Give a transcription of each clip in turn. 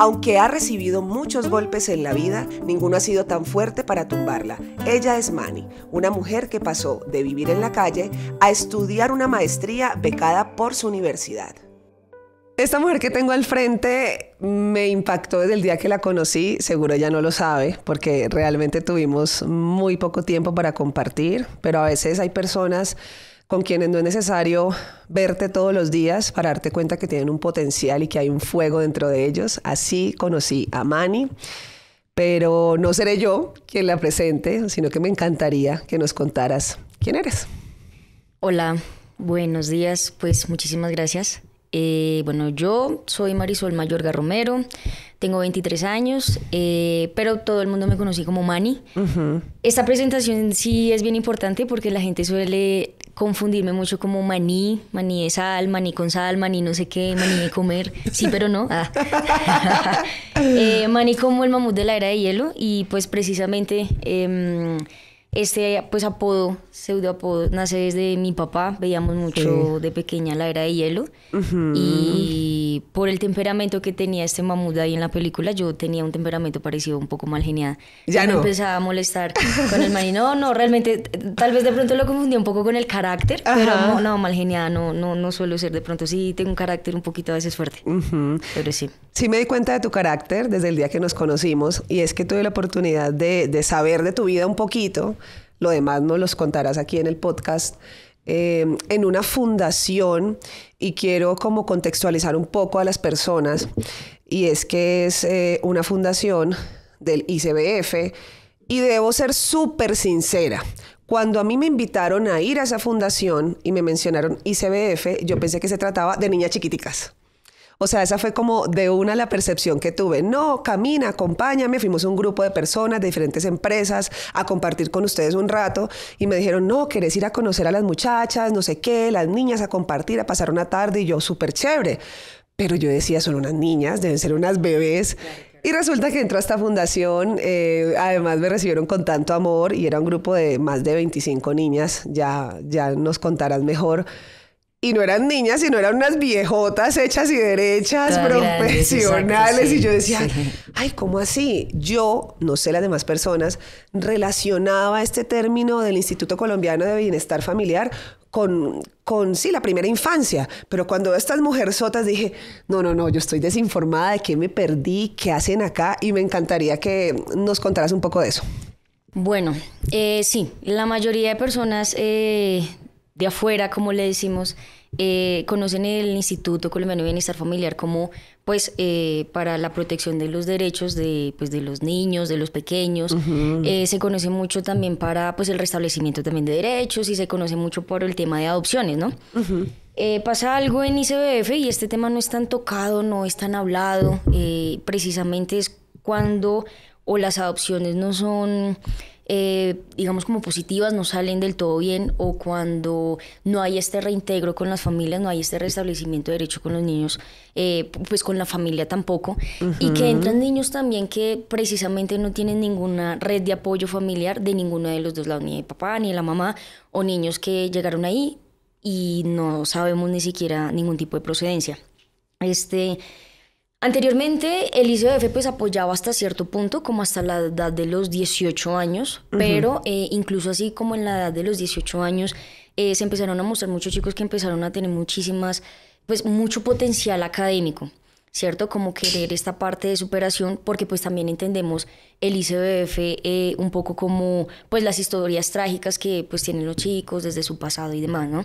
Aunque ha recibido muchos golpes en la vida, ninguno ha sido tan fuerte para tumbarla. Ella es Manny, una mujer que pasó de vivir en la calle a estudiar una maestría becada por su universidad. Esta mujer que tengo al frente me impactó desde el día que la conocí, seguro ella no lo sabe, porque realmente tuvimos muy poco tiempo para compartir, pero a veces hay personas con quienes no es necesario verte todos los días para darte cuenta que tienen un potencial y que hay un fuego dentro de ellos. Así conocí a Mani, pero no seré yo quien la presente, sino que me encantaría que nos contaras quién eres. Hola, buenos días, pues muchísimas gracias. Eh, bueno, yo soy Marisol Mayorga Romero, tengo 23 años, eh, pero todo el mundo me conocí como Mani. Esta presentación sí es bien importante porque la gente suele confundirme mucho como maní, maní de sal, maní con sal, maní no sé qué, maní de comer, sí pero no. Ah. Eh, maní como el mamut de la era de hielo y pues precisamente... Em, este pues apodo, pseudoapodo, nace desde mi papá, veíamos mucho de pequeña la era de hielo y por el temperamento que tenía este mamut ahí en la película, yo tenía un temperamento parecido un poco mal genial. Ya no. empezaba a molestar con el maní. No, no, realmente tal vez de pronto lo confundí un poco con el carácter, pero no, no mal no, no, no suelo ser de pronto, sí tengo un carácter un poquito a veces fuerte, pero sí. Sí me di cuenta de tu carácter desde el día que nos conocimos y es que tuve la oportunidad de, de saber de tu vida un poquito lo demás nos los contarás aquí en el podcast, eh, en una fundación y quiero como contextualizar un poco a las personas y es que es eh, una fundación del ICBF y debo ser súper sincera. Cuando a mí me invitaron a ir a esa fundación y me mencionaron ICBF, yo pensé que se trataba de niñas chiquiticas. O sea, esa fue como de una la percepción que tuve. No, camina, acompáñame. Fuimos un grupo de personas de diferentes empresas a compartir con ustedes un rato y me dijeron, no, querés ir a conocer a las muchachas, no sé qué, las niñas a compartir, a pasar una tarde y yo, súper chévere. Pero yo decía, son unas niñas, deben ser unas bebés. Y resulta que entró a esta fundación, eh, además me recibieron con tanto amor y era un grupo de más de 25 niñas, ya, ya nos contarás mejor y no eran niñas, sino eran unas viejotas hechas y derechas, profesionales. y yo decía, ay, ¿cómo así? Yo, no sé las demás personas, relacionaba este término del Instituto Colombiano de Bienestar Familiar con, con, sí, la primera infancia. Pero cuando estas mujerzotas dije, no, no, no, yo estoy desinformada de qué me perdí, qué hacen acá, y me encantaría que nos contaras un poco de eso. Bueno, eh, sí, la mayoría de personas eh, de afuera, como le decimos, eh, conocen el Instituto Colombiano de Bienestar Familiar como pues eh, para la protección de los derechos de, pues, de los niños, de los pequeños. Eh, se conoce mucho también para pues el restablecimiento también de derechos y se conoce mucho por el tema de adopciones, ¿no? pasa algo en ICBF y este tema no es tan tocado, no es tan hablado. precisamente es cuando o las adopciones no son eh, digamos, como positivas no salen del todo bien o cuando no hay este reintegro con las familias, no hay este restablecimiento de derecho con los niños, eh, pues con la familia tampoco, y que entran niños también que precisamente no tienen ninguna red de apoyo familiar de ninguno de los dos lados, ni de papá, ni la mamá, o niños que llegaron ahí y no sabemos ni siquiera ningún tipo de procedencia. Este, Anteriormente, el ICBF pues, apoyaba hasta cierto punto, como hasta la edad de los 18 años, pero eh, incluso así como en la edad de los 18 años, eh, se empezaron a mostrar muchos chicos que empezaron a tener muchísimas, pues mucho potencial académico. ¿cierto? Como querer esta parte de superación, porque pues también entendemos el ICBF eh, un poco como pues las historias trágicas que pues tienen los chicos desde su pasado y demás, ¿no?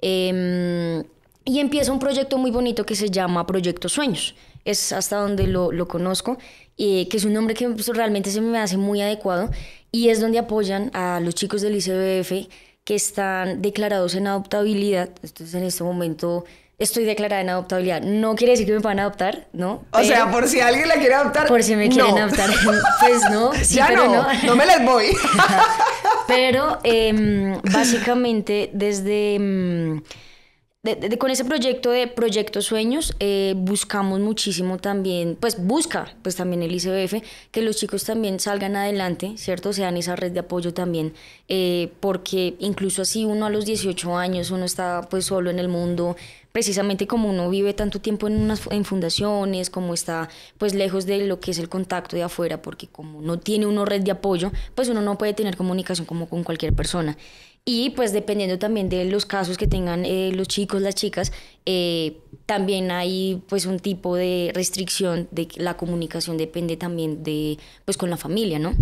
Em, y empieza un proyecto muy bonito que se llama Proyecto Sueños, es hasta donde lo, lo conozco, y eh, que es un nombre que pues, realmente se me hace muy adecuado y es donde apoyan a los chicos del ICBF que están declarados en adoptabilidad. Entonces en este momento estoy declarada en adoptabilidad. No quiere decir que me van a adoptar, ¿no? o sea, por si alguien la quiere adoptar. Por si me quieren adoptar. Pues no. ya no, no, me les voy. pero eh, básicamente desde em, de, con ese proyecto de Proyecto Sueños eh, buscamos muchísimo también, pues busca pues también el ICBF, que los chicos también salgan adelante, ¿cierto? Sean esa red de apoyo también, eh, porque incluso así uno a los 18 años, uno está pues solo en el mundo, precisamente como uno vive tanto tiempo en, unas, en fundaciones, como está pues lejos de lo que es el contacto de afuera, porque como no tiene uno red de apoyo, pues uno no puede tener comunicación como con cualquier persona. Y pues dependiendo también de los casos que tengan eh, los chicos, las chicas, eh, también hay pues un tipo de restricción de la comunicación depende también de pues con la familia, ¿no?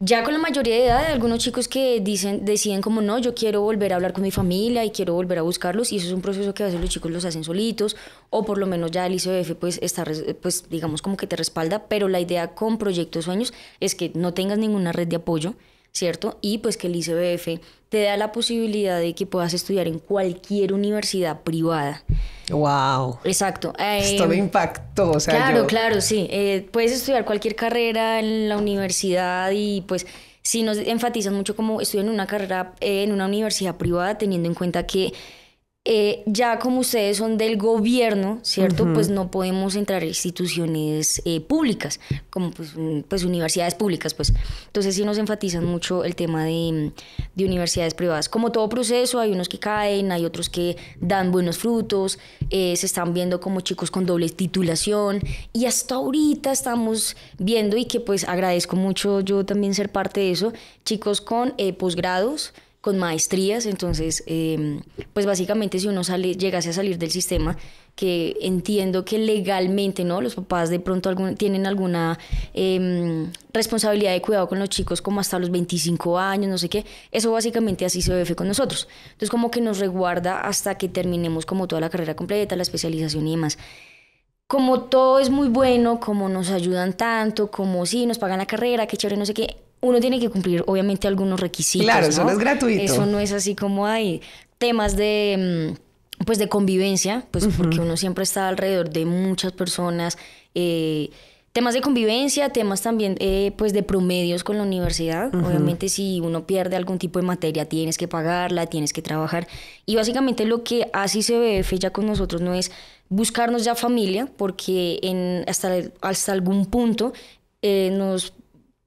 Ya con la mayoría de edad, algunos chicos que dicen, deciden como no, yo quiero volver a hablar con mi familia y quiero volver a buscarlos y eso es un proceso que a veces los chicos los hacen solitos o por lo menos ya el ICBF pues está, pues digamos como que te respalda, pero la idea con Proyectos Sueños es que no tengas ninguna red de apoyo, ¿cierto? Y pues que el ICBF te da la posibilidad de que puedas estudiar en cualquier universidad privada. Wow. Exacto. Esto me em, impactó. claro, claro, sí. Eh, puedes estudiar cualquier carrera en la universidad y pues si nos enfatizan mucho como en una carrera eh, en una universidad privada, teniendo en cuenta que eh, ya como ustedes son del gobierno, ¿cierto? Pues no podemos entrar a instituciones eh, públicas, como pues, pues, universidades públicas, pues. Entonces sí nos enfatizan mucho el tema de, universidades privadas. Como todo proceso, hay unos que caen, hay otros que dan buenos frutos, eh, se están viendo como chicos con doble titulación y hasta ahorita estamos viendo y que pues agradezco mucho yo también ser parte de eso, chicos con posgrados con maestrías, entonces, em, pues básicamente si uno sale, llegase a salir del sistema, que entiendo que legalmente, ¿no? Los papás de pronto tienen alguna em, responsabilidad de cuidado con los chicos como hasta los 25 años, no sé qué. Eso básicamente así se ve con nosotros. Entonces como que nos reguarda hasta que terminemos como toda la carrera completa, la especialización y demás como todo es muy bueno, como nos ayudan tanto, como sí, nos pagan la carrera, qué chévere, no sé qué, uno tiene que cumplir obviamente algunos requisitos. Claro, eso ¿no? es gratuito. Eso no es así como hay temas de mm, pues de convivencia, pues porque uno siempre está alrededor de muchas personas, eh, temas de convivencia, temas también eh, pues de promedios con la universidad. Obviamente si uno pierde algún tipo de materia tienes que pagarla, tienes que trabajar. Y básicamente lo que así se ve ya con nosotros no es buscarnos ya familia, porque en, hasta, hasta algún punto eh, nos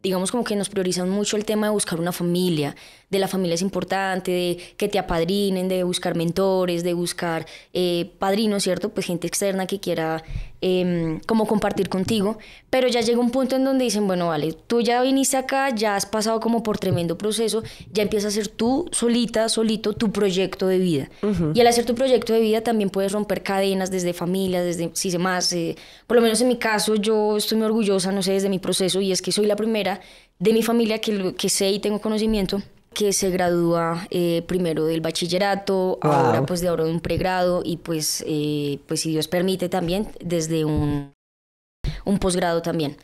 digamos como que nos priorizan mucho el tema de buscar una familia, de la familia es importante, de que te apadrinen, de buscar mentores, de buscar eh, padrinos, ¿cierto? Pues gente externa que quiera em, como compartir contigo, pero ya llega un punto en donde dicen, bueno, vale, tú ya viniste acá, ya has pasado como por tremendo proceso, ya empiezas a hacer tú solita, solito, tu proyecto de vida. Y al hacer tu proyecto de vida también puedes romper cadenas desde familia, desde, si se más, eh, por lo menos en mi caso, yo estoy muy orgullosa, no sé, desde mi proceso, y es que soy la primera de mi familia que, que sé y tengo conocimiento que se gradúa eh, primero del bachillerato, ahora pues de ahora de un pregrado y pues, eh, pues si Dios permite también desde un, un posgrado también.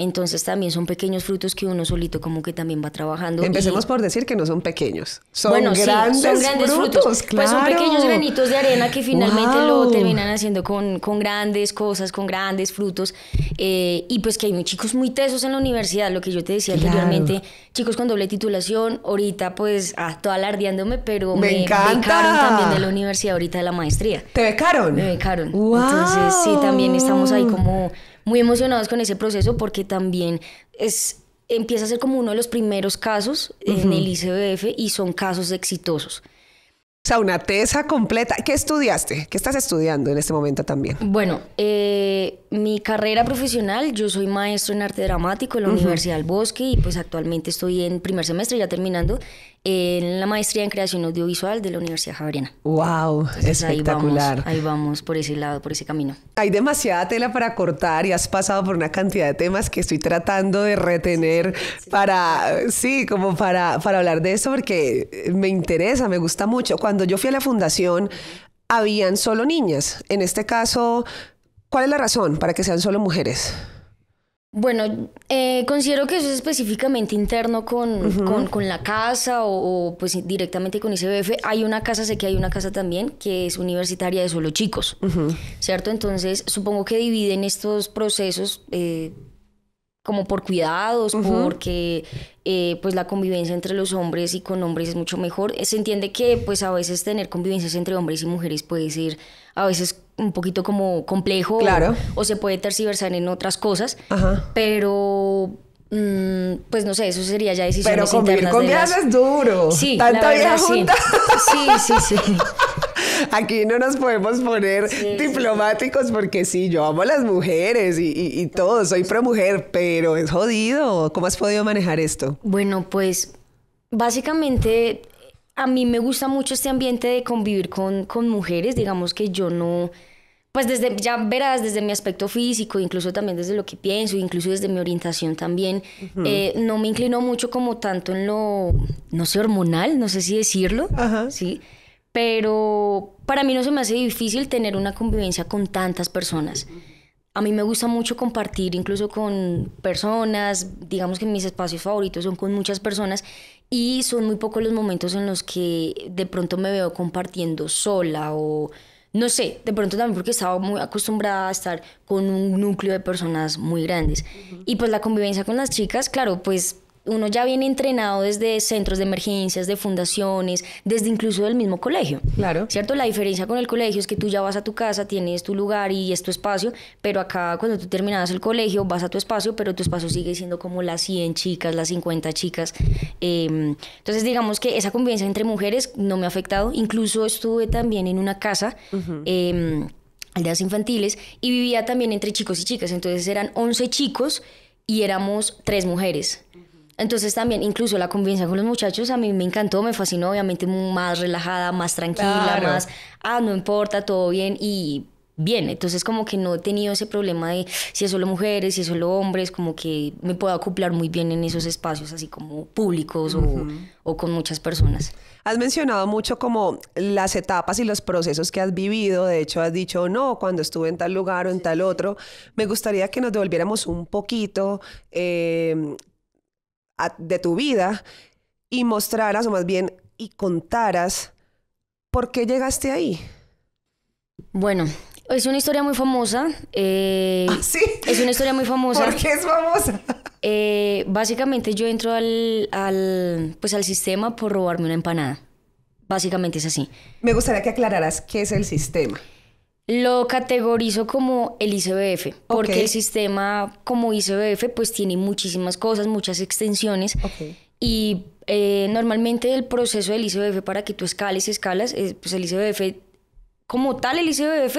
Entonces también son pequeños frutos que uno solito como que también va trabajando. Empecemos por decir que no son pequeños, son, grandes, frutos. Pues son pequeños granitos de arena que finalmente lo terminan haciendo con, con, grandes cosas, con grandes frutos. Eh, y pues que hay chicos muy tesos en la universidad, lo que yo te decía anteriormente, chicos con doble titulación, ahorita pues ah, alardeándome, pero me, me becaron también de la universidad ahorita de la maestría. ¿Te becaron? Me becaron. Entonces sí, también estamos ahí como muy emocionados con ese proceso porque también es empieza a ser como uno de los primeros casos en el ICBF y son casos exitosos. O sea, una tesa completa. ¿Qué estudiaste? ¿Qué estás estudiando en este momento también? Bueno, eh, mi carrera profesional, yo soy maestro en arte dramático en la Universidad del Bosque y pues actualmente estoy en primer semestre, ya terminando, en la maestría en creación audiovisual de la Universidad Javeriana. ¡Wow! espectacular. Ahí vamos, por ese lado, por ese camino. Hay demasiada tela para cortar y has pasado por una cantidad de temas que estoy tratando de retener para, sí, como para, para hablar de eso porque me interesa, me gusta mucho. Cuando yo fui a la fundación, habían solo niñas. En este caso ¿Cuál es la razón para que sean solo mujeres? Bueno, eh, considero que eso es específicamente interno con, con, la casa o, pues directamente con ICBF. Hay una casa, sé que hay una casa también que es universitaria de solo chicos, ¿cierto? Entonces supongo que dividen estos procesos eh, como por cuidados, porque eh, pues la convivencia entre los hombres y con hombres es mucho mejor. Se entiende que pues a veces tener convivencias entre hombres y mujeres puede ser a veces un poquito como complejo claro. o, se puede terciversar en otras cosas, pero mm, pues no sé, eso sería ya decisión Pero convivir con viejas es duro. Sí, tanta sí, sí. sí. aquí no nos podemos poner diplomáticos porque sí, yo amo a las mujeres y, todo, soy pro mujer, pero es jodido. ¿Cómo has podido manejar esto? Bueno, pues básicamente a mí me gusta mucho este ambiente de convivir con, mujeres, digamos que yo no, pues desde, ya verás, desde mi aspecto físico, incluso también desde lo que pienso, incluso desde mi orientación también, eh, no me inclino mucho como tanto en lo, no sé, hormonal, no sé si decirlo, ¿sí? Pero para mí no se me hace difícil tener una convivencia con tantas personas. A mí me gusta mucho compartir incluso con personas, digamos que mis espacios favoritos son con muchas personas y son muy pocos los momentos en los que de pronto me veo compartiendo sola o no sé, de pronto también porque estaba muy acostumbrada a estar con un núcleo de personas muy grandes. Y pues la convivencia con las chicas, claro, pues uno ya viene entrenado desde centros de emergencias, de fundaciones, desde incluso del mismo colegio. Claro. ¿Cierto? La diferencia con el colegio es que tú ya vas a tu casa, tienes tu lugar y es tu espacio, pero acá cuando tú terminas el colegio vas a tu espacio, pero tu espacio sigue siendo como las 100 chicas, las 50 chicas. Em, entonces digamos que esa convivencia entre mujeres no me ha afectado. Incluso estuve también en una casa. Em, aldeas infantiles y vivía también entre chicos y chicas, entonces eran 11 chicos y éramos tres mujeres. Entonces también, incluso la convivencia con los muchachos a mí me encantó, me fascinó, obviamente más relajada, más tranquila, más, ah, no importa, todo bien y bien. Entonces como que no he tenido ese problema de si es solo mujeres, si es solo hombres, como que me puedo acoplar muy bien en esos espacios así como públicos o, con muchas personas. Has mencionado mucho como las etapas y los procesos que has vivido, de hecho has dicho no, cuando estuve en tal lugar o en tal otro. Me gustaría que nos devolviéramos un poquito eh, de tu vida y mostraras, o más bien, y contaras por qué llegaste ahí. Bueno, es una historia muy famosa. Eh, ¿Ah, sí? Es una historia muy famosa. ¿Por qué es famosa? Eh, básicamente yo entro al, al, pues al sistema por robarme una empanada. Básicamente es así. Me gustaría que aclararas qué es el sistema. Lo categorizo como el ICBF, porque el sistema como ICBF pues tiene muchísimas cosas, muchas extensiones y eh, normalmente el proceso del ICBF para que tú escales y escalas, eh, pues el ICBF, como tal el ICBF,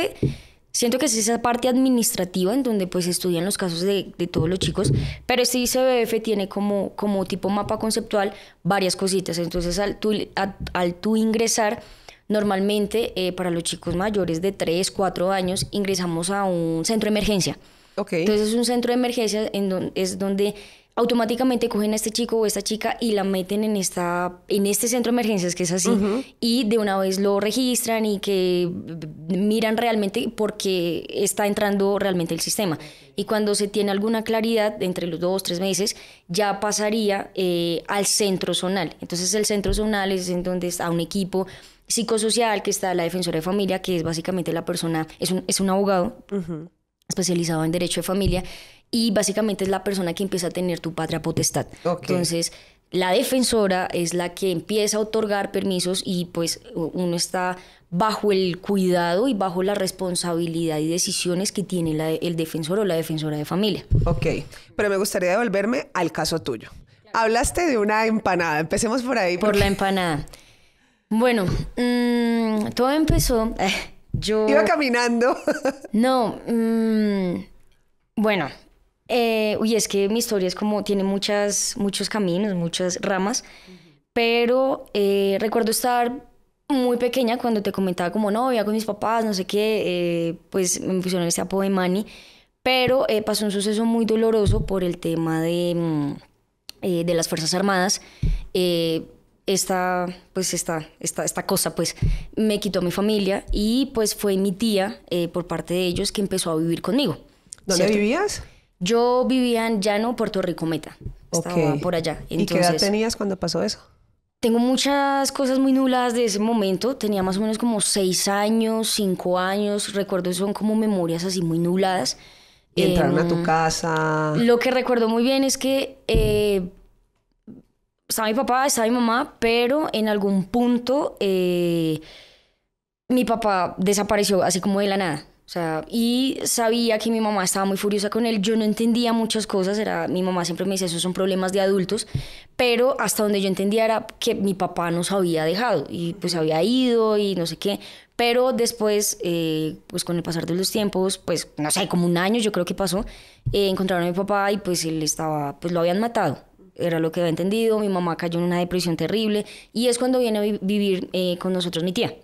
siento que es esa parte administrativa en donde pues estudian los casos de, todos los chicos, pero este ICBF tiene como, como tipo mapa conceptual varias cositas, entonces al tú ingresar Normalmente eh, para los chicos mayores de 3, 4 años ingresamos a un centro de emergencia. Entonces es un centro de emergencia en donde, es donde automáticamente cogen a este chico o esta chica y la meten en, esta, en este centro de emergencias que es así y de una vez lo registran y que miran realmente porque está entrando realmente el sistema. Y cuando se tiene alguna claridad, entre los dos, tres meses, ya pasaría eh, al centro zonal. Entonces el centro zonal es en donde está un equipo psicosocial, que está la defensora de familia, que es básicamente la persona, es un, es un abogado especializado en derecho de familia, y básicamente es la persona que empieza a tener tu patria potestad. Entonces, la defensora es la que empieza a otorgar permisos y pues uno está bajo el cuidado y bajo la responsabilidad y decisiones que tiene el defensor o la defensora de familia. Ok, pero me gustaría devolverme al caso tuyo. Hablaste de una empanada, empecemos por ahí. Por la empanada. Bueno, mm, todo empezó. Eh, yo. Iba caminando. no, mm, bueno. Eh, es que mi historia es como. Tiene muchas, muchos caminos, muchas ramas. Pero eh, recuerdo estar muy pequeña cuando te comentaba, como no, iba con mis papás, no sé qué. Eh, pues me pusieron ese apodo de Manny. Pero pasó un suceso muy doloroso por el tema de, mm, de las Fuerzas Armadas. Eh, esta, pues esta, esta, esta cosa pues me quitó a mi familia y pues fue mi tía eh, por parte de ellos que empezó a vivir conmigo. ¿Dónde vivías? Yo vivía en Llano, Puerto Rico, Meta. Estaba por allá. ¿Y qué edad tenías cuando pasó eso? Tengo muchas cosas muy nubladas de ese momento. Tenía más o menos como seis años, cinco años. Recuerdo son como memorias así muy nubladas. Y a tu em, casa. Lo que recuerdo muy bien es que eh, está mi papá, estaba mi mamá, pero en algún punto eh, mi papá desapareció así como de la nada. O sea, y sabía que mi mamá estaba muy furiosa con él. Yo no entendía muchas cosas. Era, mi mamá siempre me dice esos son problemas de adultos. Pero hasta donde yo entendía era que mi papá nos había dejado. Y pues había ido y no sé qué. Pero después, eh, pues con el pasar de los tiempos, pues no sé, como un año yo creo que pasó, eh, encontraron a mi papá y pues él estaba, pues lo habían matado era lo que había entendido, mi mamá cayó en una depresión terrible y es cuando viene a vivir eh, con nosotros mi tía.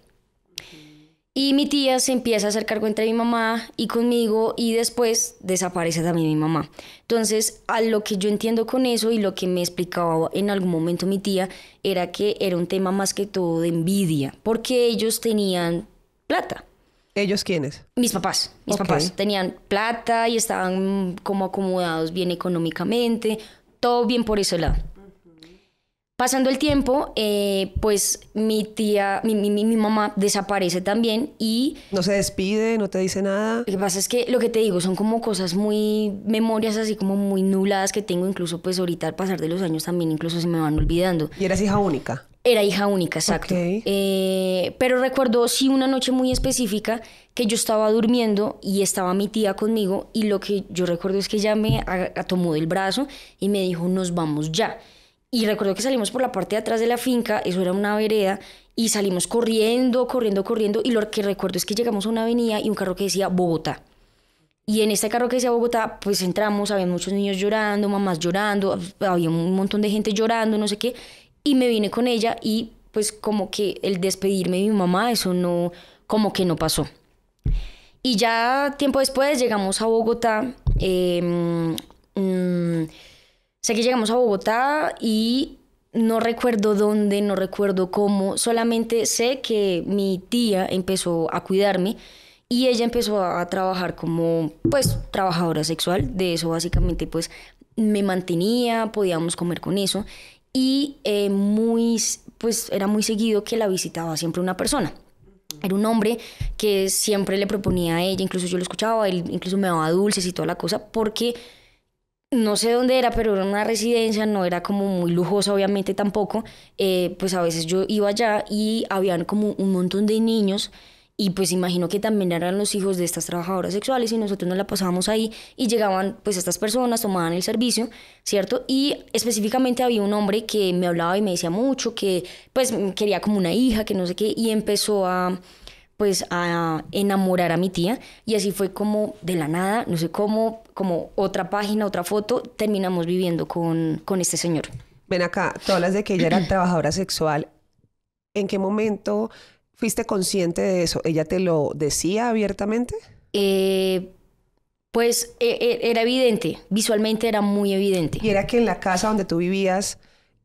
Y mi tía se empieza a hacer cargo entre mi mamá y conmigo y después desaparece también mi mamá. Entonces, a lo que yo entiendo con eso y lo que me explicaba en algún momento mi tía era que era un tema más que todo de envidia, porque ellos tenían plata. ¿Ellos quiénes? Mis papás. Mis papás tenían plata y estaban como acomodados bien económicamente todo bien por ese lado. Pasando el tiempo, eh, pues mi tía, mi, mamá desaparece también y... No se despide, no te dice nada. Lo que pasa es que lo que te digo son como cosas muy, memorias así como muy nubladas que tengo, incluso pues ahorita al pasar de los años también incluso se me van olvidando. ¿Y eras hija única? Era hija única, exacto. Eh, pero recuerdo sí una noche muy específica que yo estaba durmiendo y estaba mi tía conmigo y lo que yo recuerdo es que ella me tomó del brazo y me dijo nos vamos ya. Y recuerdo que salimos por la parte de atrás de la finca, eso era una vereda, y salimos corriendo, corriendo, corriendo. Y lo que recuerdo es que llegamos a una avenida y un carro que decía Bogotá. Y en este carro que decía Bogotá, pues entramos, había muchos niños llorando, mamás llorando, había un montón de gente llorando, no sé qué. Y me vine con ella y pues como que el despedirme de mi mamá, eso no, como que no pasó. Y ya tiempo después llegamos a Bogotá. Em, mm, Sé que llegamos a Bogotá y no recuerdo dónde, no recuerdo cómo, solamente sé que mi tía empezó a cuidarme y ella empezó a trabajar como pues trabajadora sexual, de eso básicamente pues me mantenía, podíamos comer con eso y eh, muy pues era muy seguido que la visitaba siempre una persona. Era un hombre que siempre le proponía a ella, incluso yo lo escuchaba, él incluso me daba dulces y toda la cosa porque no sé dónde era, pero era una residencia, no era como muy lujosa, obviamente tampoco. Eh, pues a veces yo iba allá y habían como un montón de niños. Y pues imagino que también eran los hijos de estas trabajadoras sexuales y nosotros nos la pasábamos ahí y llegaban pues estas personas, tomaban el servicio, ¿cierto? Y específicamente había un hombre que me hablaba y me decía mucho que pues quería como una hija, que no sé qué, y empezó a, pues a enamorar a mi tía y así fue como de la nada, no sé cómo, como otra página, otra foto, terminamos viviendo con, con este señor. Ven acá, tú hablas de que ella era trabajadora sexual. ¿En qué momento fuiste consciente de eso? ¿Ella te lo decía abiertamente? Eh, pues e, e, era evidente, visualmente era muy evidente. ¿Y era que en la casa donde tú vivías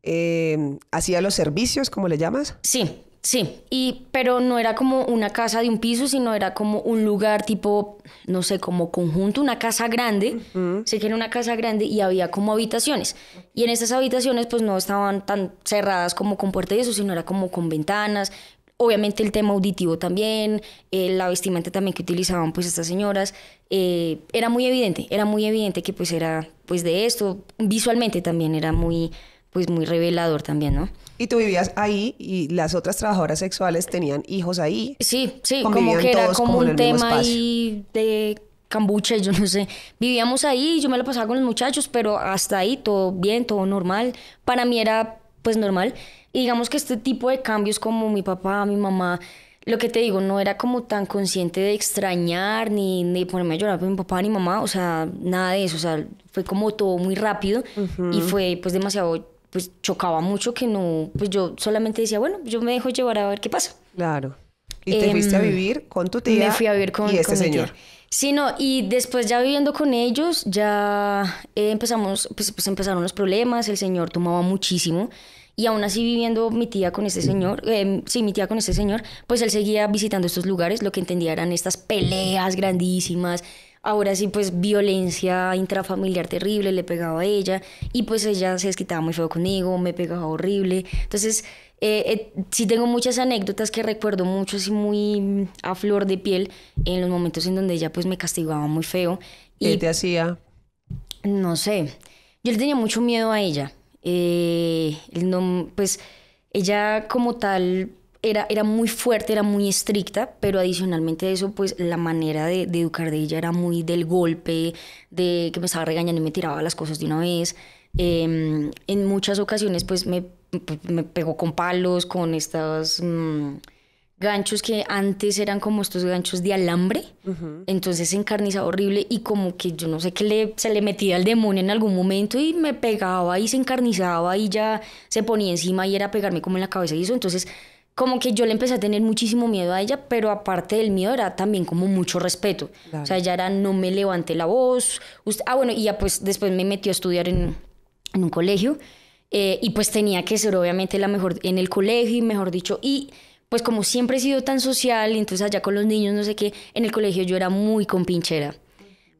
eh, hacía los servicios, como le llamas? Sí, Sí, y, pero no era como una casa de un piso, sino era como un lugar tipo, no sé, como conjunto, una casa grande. Sé que era una casa grande y había como habitaciones. Y en esas habitaciones pues no estaban tan cerradas como con puertas y eso, sino era como con ventanas. Obviamente el tema auditivo también, eh, la vestimenta también que utilizaban pues estas señoras. Eh, era muy evidente, era muy evidente que pues era pues de esto. Visualmente también era muy pues muy revelador también, ¿no? Y tú vivías ahí y las otras trabajadoras sexuales tenían hijos ahí. Sí, sí, como que era como, un tema ahí de cambucha, yo no sé. Vivíamos ahí, yo me lo pasaba con los muchachos, pero hasta ahí todo bien, todo normal. Para mí era pues normal. Y digamos que este tipo de cambios como mi papá, mi mamá, lo que te digo, no era como tan consciente de extrañar ni, ni ponerme a llorar por mi papá ni mamá, o sea, nada de eso, o sea, fue como todo muy rápido y fue pues demasiado pues chocaba mucho que no, pues yo solamente decía, bueno, yo me dejo llevar a ver qué pasa. Claro. Y te em, fuiste a vivir con tu tía. Me fui a vivir con, y este señor. Sí, no, y después ya viviendo con ellos, ya eh, empezamos, pues, pues, empezaron los problemas, el señor tomaba muchísimo. Y aún así viviendo mi tía con este señor, em, sí, mi tía con este señor, pues él seguía visitando estos lugares, lo que entendía eran estas peleas grandísimas, Ahora sí, pues violencia intrafamiliar terrible, le pegaba a ella y pues ella se desquitaba muy feo conmigo, me pegaba horrible. Entonces, eh, eh sí tengo muchas anécdotas que recuerdo mucho, así muy mm, a flor de piel, en los momentos en donde ella pues me castigaba muy feo. ¿Qué y, te hacía? No sé, yo le tenía mucho miedo a ella. Eh, no, pues ella como tal era, muy fuerte, era muy estricta, pero adicionalmente a eso, pues la manera de, educar de ella era muy del golpe, de que me estaba regañando y me tiraba las cosas de una vez. Em, en muchas ocasiones, pues me, pegó con palos, con estos mm, ganchos que antes eran como estos ganchos de alambre. Entonces se encarnizaba horrible y como que yo no sé qué le, se le metía al demonio en algún momento y me pegaba y se encarnizaba y ya se ponía encima y era pegarme como en la cabeza y eso. Entonces como que yo le empecé a tener muchísimo miedo a ella, pero aparte del miedo era también como mucho respeto. O sea, ella era no me levanté la voz. ah, bueno, y ya pues después me metió a estudiar en, un colegio eh, y pues tenía que ser obviamente la mejor en el colegio y mejor dicho, y pues como siempre he sido tan social, entonces allá con los niños, no sé qué, en el colegio yo era muy compinchera.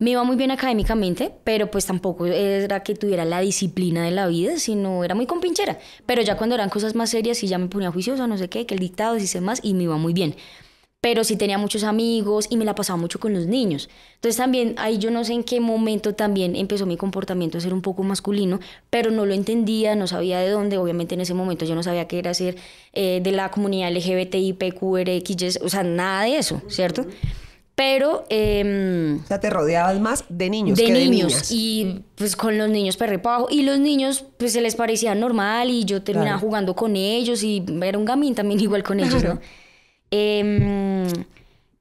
Me iba muy bien académicamente, pero pues tampoco era que tuviera la disciplina de la vida, sino era muy compinchera. Pero ya cuando eran cosas más serias y ya me ponía juiciosa, no sé qué, que el dictado, sé más, y me iba muy bien. Pero sí tenía muchos amigos y me la pasaba mucho con los niños. Entonces también ahí yo no sé en qué momento también empezó mi comportamiento a ser un poco masculino, pero no lo entendía, no sabía de dónde. Obviamente en ese momento yo no sabía qué era ser eh, de la comunidad LGBTI, PQRX, o sea, nada de eso, ¿cierto? Pero. Eh, o sea, te rodeabas más de niños. De niños. De Y pues con los niños perre Y los niños, pues se les parecía normal y yo terminaba jugando con ellos y era un gamín también igual con ellos, ¿no? Em,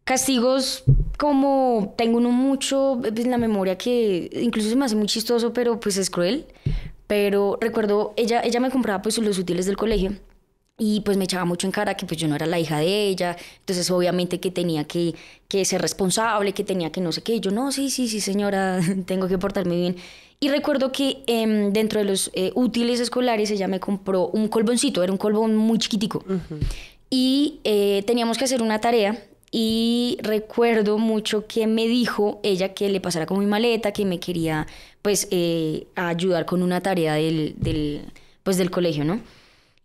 castigos como tengo uno mucho pues, en la memoria que incluso se me hace muy chistoso, pero pues es cruel. Pero recuerdo, ella, ella me compraba pues los útiles del colegio y pues me echaba mucho en cara que pues yo no era la hija de ella, entonces obviamente que tenía que, que ser responsable, que tenía que no sé qué, y yo no, sí, sí, sí señora, tengo que portarme bien. Y recuerdo que em, dentro de los eh, útiles escolares ella me compró un colboncito, era un colbón muy chiquitico, y eh, teníamos que hacer una tarea. Y recuerdo mucho que me dijo ella que le pasara con mi maleta, que me quería pues eh, ayudar con una tarea del, del, pues, del colegio, ¿no?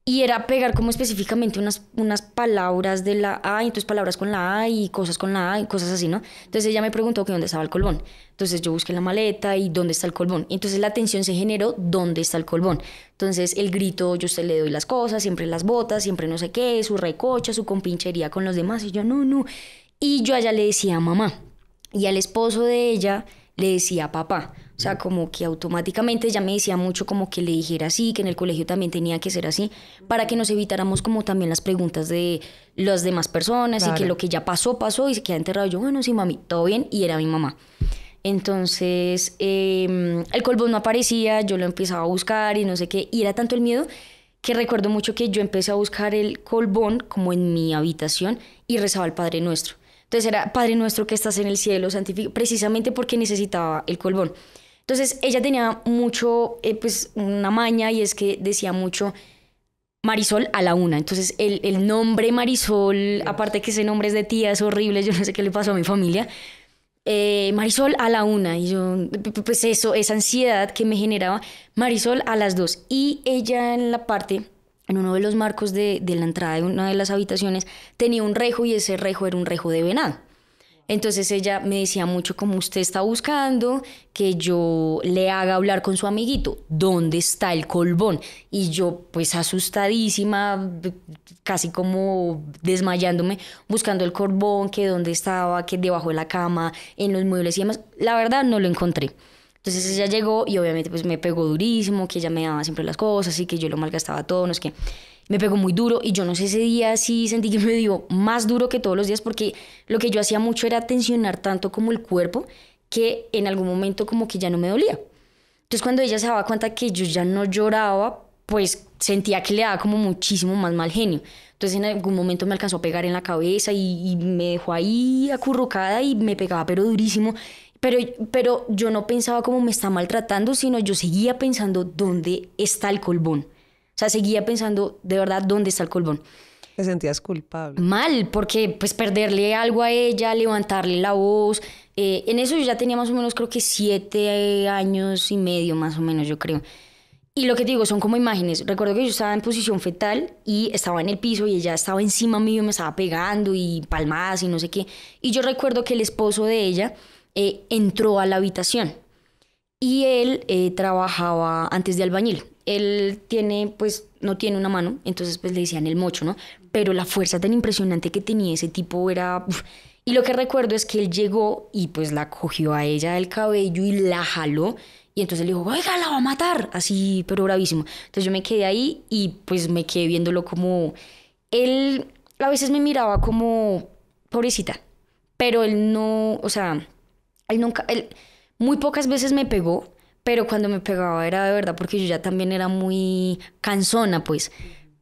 Y era pegar como específicamente unas, unas palabras de la A, entonces palabras con la A y cosas con la A y cosas así, ¿no? Entonces ella me preguntó que dónde estaba el colbón. Entonces yo busqué la maleta y dónde está el colbón. Entonces la tensión se generó, ¿dónde está el colbón? Entonces el grito, yo se le doy las cosas, siempre las botas, siempre no sé qué, su recocha, su compinchería con los demás. Y yo, no, no. Y yo a le decía mamá. Y al esposo de ella le decía papá. O sea, como que automáticamente ya me decía mucho como que le dijera así, que en el colegio también tenía que ser así, para que nos evitáramos como también las preguntas de las demás personas y que lo que ya pasó, pasó y se queda enterrado. Yo, bueno, sí, mami, todo bien, y era mi mamá. Entonces, em, el colbón no aparecía, yo lo empezaba a buscar y no sé qué, y era tanto el miedo que recuerdo mucho que yo empecé a buscar el colbón como en mi habitación y rezaba el Padre Nuestro. Entonces era, Padre nuestro que estás en el cielo, santificado, precisamente porque necesitaba el colbón. Entonces ella tenía mucho, eh, pues una maña y es que decía mucho Marisol a la una. Entonces el, nombre Marisol, aparte que ese nombre es de tías horribles, yo no sé qué le pasó a mi familia. Eh, Marisol a la una y yo, pues eso, esa ansiedad que me generaba Marisol a las dos. Y ella en la parte en uno de los marcos de, de, la entrada de una de las habitaciones tenía un rejo y ese rejo era un rejo de venado. Entonces ella me decía mucho como usted está buscando que yo le haga hablar con su amiguito, ¿dónde está el colbón? Y yo pues asustadísima, casi como desmayándome, buscando el colbón, que dónde estaba, que debajo de la cama, en los muebles y demás. La verdad no lo encontré. Entonces ella llegó y obviamente pues me pegó durísimo, que ella me daba siempre las cosas y que yo lo malgastaba todo, no es que me pegó muy duro y yo no sé ese día sí sentí que me dio más duro que todos los días porque lo que yo hacía mucho era tensionar tanto como el cuerpo que en algún momento como que ya no me dolía. Entonces cuando ella se daba cuenta que yo ya no lloraba, pues sentía que le daba como muchísimo más mal genio. Entonces en algún momento me alcanzó a pegar en la cabeza y, y me dejó ahí acurrucada y me pegaba pero durísimo pero, yo no pensaba cómo me está maltratando, sino yo seguía pensando dónde está el colbón. O sea, seguía pensando de verdad dónde está el colbón. Te sentías culpable. Mal, porque pues perderle algo a ella, levantarle la voz. Eh, en eso yo ya tenía más o menos creo que siete años y medio, más o menos, yo creo. Y lo que digo, son como imágenes. Recuerdo que yo estaba en posición fetal y estaba en el piso y ella estaba encima mío y me estaba pegando y palmadas y no sé qué. Y yo recuerdo que el esposo de ella eh, entró a la habitación. Y él eh, trabajaba antes de albañil. Él tiene, pues, no tiene una mano, entonces pues le decían el mocho, ¿no? Pero la fuerza tan impresionante que tenía ese tipo era... Y lo que recuerdo es que él llegó y pues la cogió a ella del cabello y la jaló. Y entonces le dijo, oiga, la va a matar. Así, pero bravísimo. Entonces yo me quedé ahí y pues me quedé viéndolo como... Él a veces me miraba como pobrecita, pero él no, o sea, él nunca, él muy pocas veces me pegó, pero cuando me pegaba era de verdad porque yo ya también era muy cansona, pues.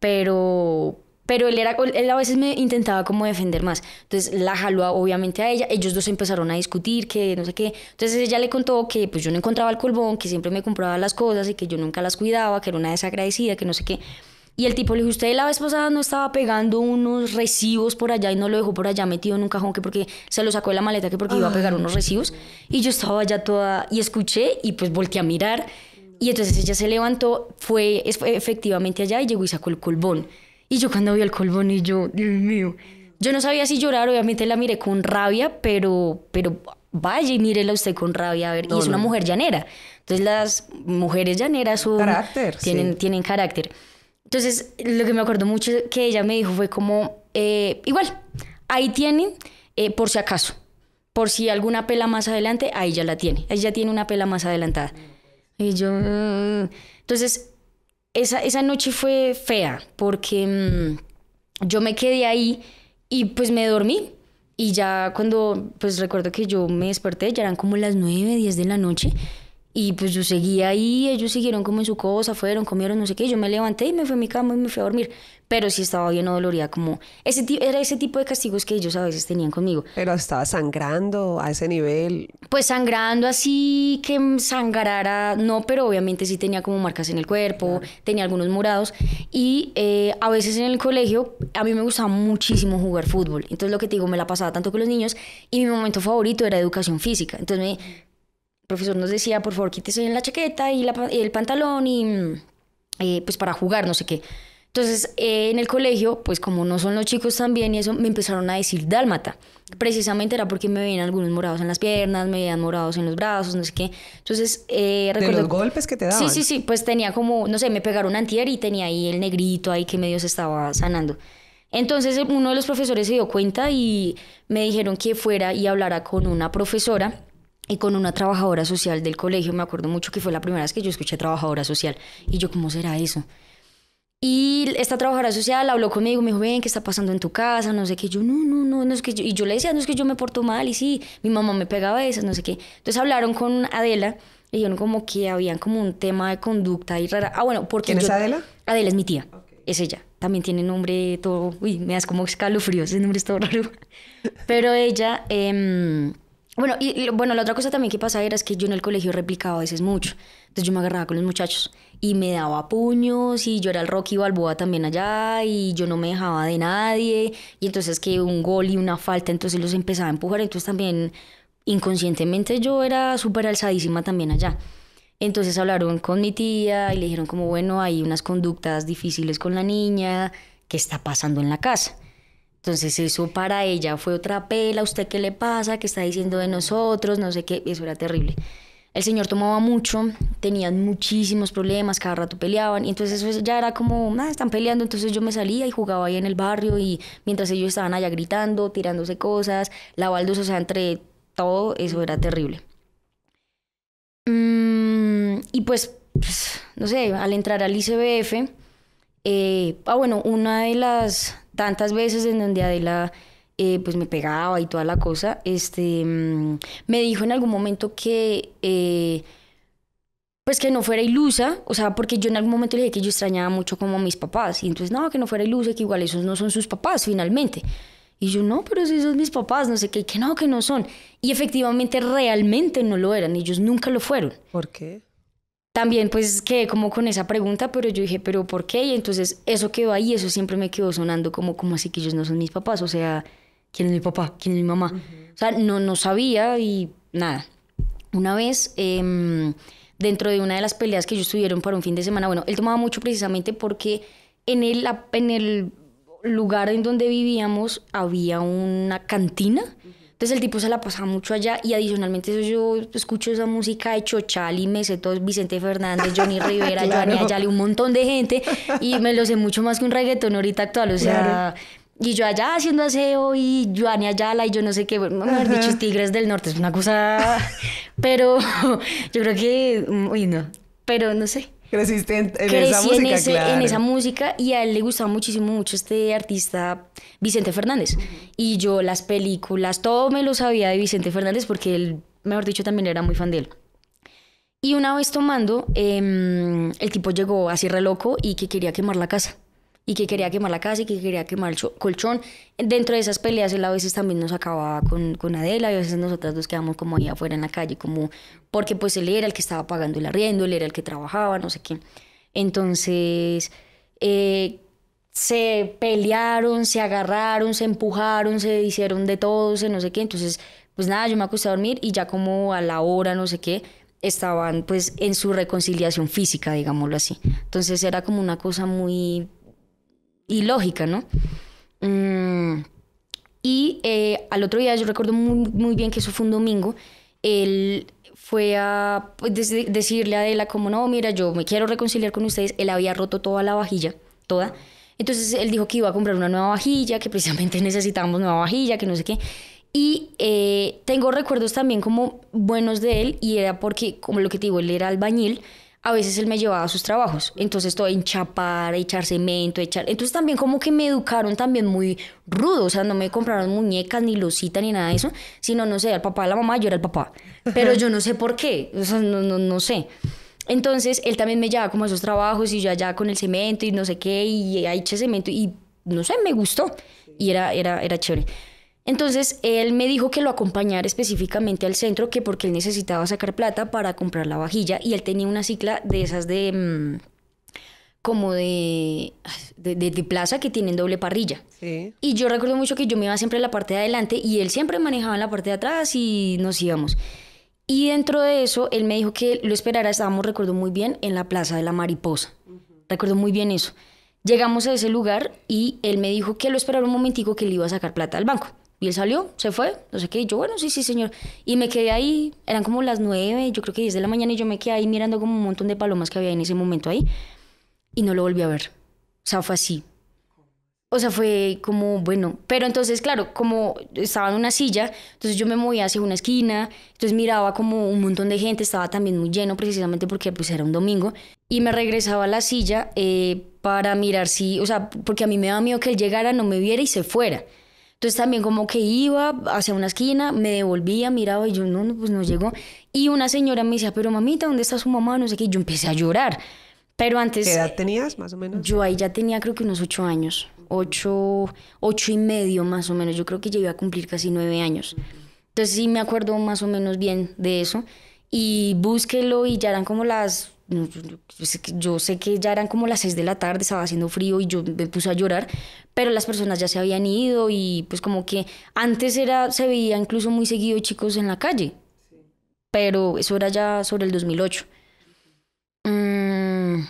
Pero, pero él, era, él a veces me intentaba como defender más. Entonces la jaló obviamente a ella, ellos dos empezaron a discutir, que no sé qué. Entonces ella le contó que pues yo no encontraba el colbón, que siempre me compraba las cosas y que yo nunca las cuidaba, que era una desagradecida, que no sé qué. Y el tipo le dijo, usted la vez pasada no estaba pegando unos recibos por allá y no lo dejó por allá metido en un cajón que porque se lo sacó de la maleta que porque iba a pegar unos recibos. Y yo estaba allá toda y escuché y pues volteé a mirar. Y entonces ella se levantó, fue efectivamente allá y llegó y sacó el colbón. Y yo cuando vi el colbón y yo, Dios mío, yo no sabía si llorar, obviamente la miré con rabia, pero, pero vaya y mírela usted con rabia, a ver, y es una mujer llanera. Entonces las mujeres llaneras tienen, tienen carácter. Entonces, lo que me acuerdo mucho que ella me dijo fue como, eh, igual, ahí tiene, eh, por si acaso, por si alguna pela más adelante, ahí ya la tiene, ahí ya tiene una pela más adelantada. Y yo, mm". entonces, esa, esa, noche fue fea, porque mm, yo me quedé ahí y pues me dormí. Y ya cuando, pues recuerdo que yo me desperté, ya eran como las 9, 10 de la noche. Y pues yo seguía ahí, ellos siguieron como en su cosa, fueron, comieron, no sé qué. Yo me levanté y me fui a mi cama y me fui a dormir. Pero sí estaba bien dolorida, como. Ese era ese tipo de castigos que ellos a veces tenían conmigo. Pero estaba sangrando a ese nivel. Pues sangrando así que sangrara, no, pero obviamente sí tenía como marcas en el cuerpo, tenía algunos morados. Y eh, a veces en el colegio, a mí me gustaba muchísimo jugar fútbol. Entonces lo que te digo, me la pasaba tanto con los niños y mi momento favorito era educación física. Entonces me profesor nos decía, por favor, quítese la chaqueta y, el pantalón y mm, eh, pues para jugar, no sé qué. Entonces, eh, en el colegio, pues como no son los chicos también y eso, me empezaron a decir dálmata. Precisamente era porque me veían algunos morados en las piernas, me veían morados en los brazos, no sé qué. Entonces, recuerdo... Eh, de los golpes que te daban. Sí, sí, sí. Pues tenía como, no sé, me pegaron antier y tenía ahí el negrito ahí que medio se estaba sanando. Entonces, uno de los profesores se dio cuenta y me dijeron que fuera y hablara con una profesora y con una trabajadora social del colegio. Me acuerdo mucho que fue la primera vez que yo escuché trabajadora social. Y yo, ¿cómo será eso? Y esta trabajadora social habló conmigo, me dijo, ven, ¿qué está pasando en tu casa? No sé qué. Yo, no, no, no, no es que Y yo le decía, no es que yo me porto mal. Y sí, mi mamá me pegaba esas, no sé qué. Entonces hablaron con Adela y dijeron como que habían como un tema de conducta y rara. Ah, bueno, porque. ¿Quién es Adela? Adela es mi tía. Es ella. También tiene nombre todo. Uy, me das como escalofríos, ese nombre es todo raro. Pero ella. Em, bueno, la otra cosa también que pasaba era que yo en el colegio replicaba a veces mucho. Entonces yo me agarraba con los muchachos y me daba puños y yo era el Rocky Balboa también allá y yo no me dejaba de nadie. Y entonces que un gol y una falta, entonces los empezaba a empujar. Entonces también inconscientemente yo era súper alzadísima también allá. Entonces hablaron con mi tía y le dijeron como, bueno, hay unas conductas difíciles con la niña, ¿qué está pasando en la casa? Entonces eso para ella fue otra pela, ¿usted qué le pasa? ¿Qué está diciendo de nosotros? No sé qué, eso era terrible. El señor tomaba mucho, tenían muchísimos problemas, cada rato peleaban, y entonces eso ya era como, ah, están peleando, entonces yo me salía y jugaba ahí en el barrio, y mientras ellos estaban allá gritando, tirándose cosas, la baldosa, o sea, entre todo, eso era terrible. Mm, y pues, pues, no sé, al entrar al ICBF, eh, ah, bueno, una de las tantas veces en donde Adela eh, pues me pegaba y toda la cosa, este, mm, me dijo en algún momento que... Eh, pues que no fuera ilusa, o sea, porque yo en algún momento le dije que yo extrañaba mucho como a mis papás, y entonces, no, que no fuera ilusa, que igual esos no son sus papás finalmente. Y yo, no, pero si son mis papás, no sé qué, que no, que no son. Y efectivamente, realmente no lo eran, ellos nunca lo fueron. ¿Por qué? también pues quedé como con esa pregunta, pero yo dije, pero ¿por qué? Y entonces eso quedó ahí, eso siempre me quedó sonando como, como así que ellos no son mis papás, o sea, ¿quién es mi papá? ¿Quién es mi mamá? O sea, no, no sabía y nada. Una vez, em, dentro de una de las peleas que ellos tuvieron para un fin de semana, bueno, él tomaba mucho precisamente porque en el, en el lugar en donde vivíamos había una cantina. Entonces el tipo se la pasaba mucho allá y adicionalmente eso yo escucho esa música de Chochali, me sé todos, Vicente Fernández, Johnny Rivera, claro. Ayala, un montón de gente y me lo sé mucho más que un reggaetón ahorita actual, o sea... Y yo allá haciendo aseo y Joanny Ayala y yo no sé qué, bueno, mejor dicho, Tigres del Norte, es una cosa... Pero yo creo que... Mm, uy, no. Pero no sé, Creciste en, esa música, en esa música y a él le gustaba muchísimo mucho este artista Vicente Fernández. Y yo las películas, todo me lo sabía de Vicente Fernández porque él, mejor dicho, también era muy fan de él. Y una vez tomando, em, el tipo llegó así re loco y que quería quemar la casa y que quería quemar la casa y que quería quemar el colchón. Dentro de esas peleas él a veces también nos acababa con, Adela y a veces nosotras nos quedamos como ahí afuera en la calle, como porque pues él era el que estaba pagando el arriendo, él era el que trabajaba, no sé qué. Entonces eh, se pelearon, se agarraron, se empujaron, se hicieron de todo, se no sé qué. Entonces pues nada, yo me acosté a dormir y ya como a la hora, no sé qué, estaban pues en su reconciliación física, digámoslo así. Entonces era como una cosa muy y lógica, ¿no? Mm, y eh, al otro día, yo recuerdo muy, bien que eso fue un domingo, él fue a pues, decirle a Adela como, no, mira, yo me quiero reconciliar con ustedes, él había roto toda la vajilla, toda. Entonces él dijo que iba a comprar una nueva vajilla, que precisamente necesitábamos nueva vajilla, que no sé qué. Y eh, tengo recuerdos también como buenos de él y era porque, como lo que te digo, él era albañil, a veces él me llevaba a sus trabajos. Entonces todo enchapar, echar cemento, echar... Entonces también como que me educaron también muy rudo, o sea, no me compraron muñecas ni losita ni nada de eso, sino, no sé, al papá, a la mamá, yo era el papá. Pero yo no sé por qué, o sea, no, no, no sé. Entonces él también me llevaba como a esos trabajos y yo allá con el cemento y no sé qué, y ahí eché cemento y no sé, me gustó y era, era, era chévere. Entonces él me dijo que lo acompañara específicamente al centro, que porque él necesitaba sacar plata para comprar la vajilla y él tenía una cicla de esas de mm, como de, de, plaza que tienen doble parrilla. Sí. Y yo recuerdo mucho que yo me iba siempre a la parte de adelante y él siempre manejaba en la parte de atrás y nos íbamos. Y dentro de eso, él me dijo que lo esperara, estábamos, recuerdo muy bien, en la Plaza de la Mariposa. Recuerdo muy bien eso. Llegamos a ese lugar y él me dijo que lo esperara un momentico que le iba a sacar plata al banco. Y él salió, se fue, no sé qué. Y yo, bueno, sí, sí, señor. Y me quedé ahí, eran como las nueve, yo creo que diez de la mañana, y yo me quedé ahí mirando como un montón de palomas que había en ese momento ahí. Y no lo volví a ver. O sea, fue así. O sea, fue como, bueno, pero entonces, claro, como estaba en una silla, entonces yo me movía hacia una esquina, entonces miraba como un montón de gente, estaba también muy lleno precisamente porque pues era un domingo, y me regresaba a la silla eh, para mirar si, o sea, porque a mí me daba miedo que él llegara, no me viera y se fuera. Entonces también como que iba hacia una esquina, me devolvía, miraba y yo no, no, pues no llegó. Y una señora me decía, pero mamita, ¿dónde está su mamá? No sé qué. yo empecé a llorar. Pero antes... ¿Qué edad tenías más o menos? Yo ahí ya tenía creo que unos ocho años, ocho, ocho y medio más o menos. Yo creo que llegué a cumplir casi nueve años. Entonces sí me acuerdo más o menos bien de eso. Y búsquelo y ya eran como las yo, sé que ya eran como las 6 de la tarde, estaba haciendo frío y yo me puse a llorar, pero las personas ya se habían ido y pues como que antes era, se veía incluso muy seguido chicos en la calle, pero eso era ya sobre el 2008. Mm,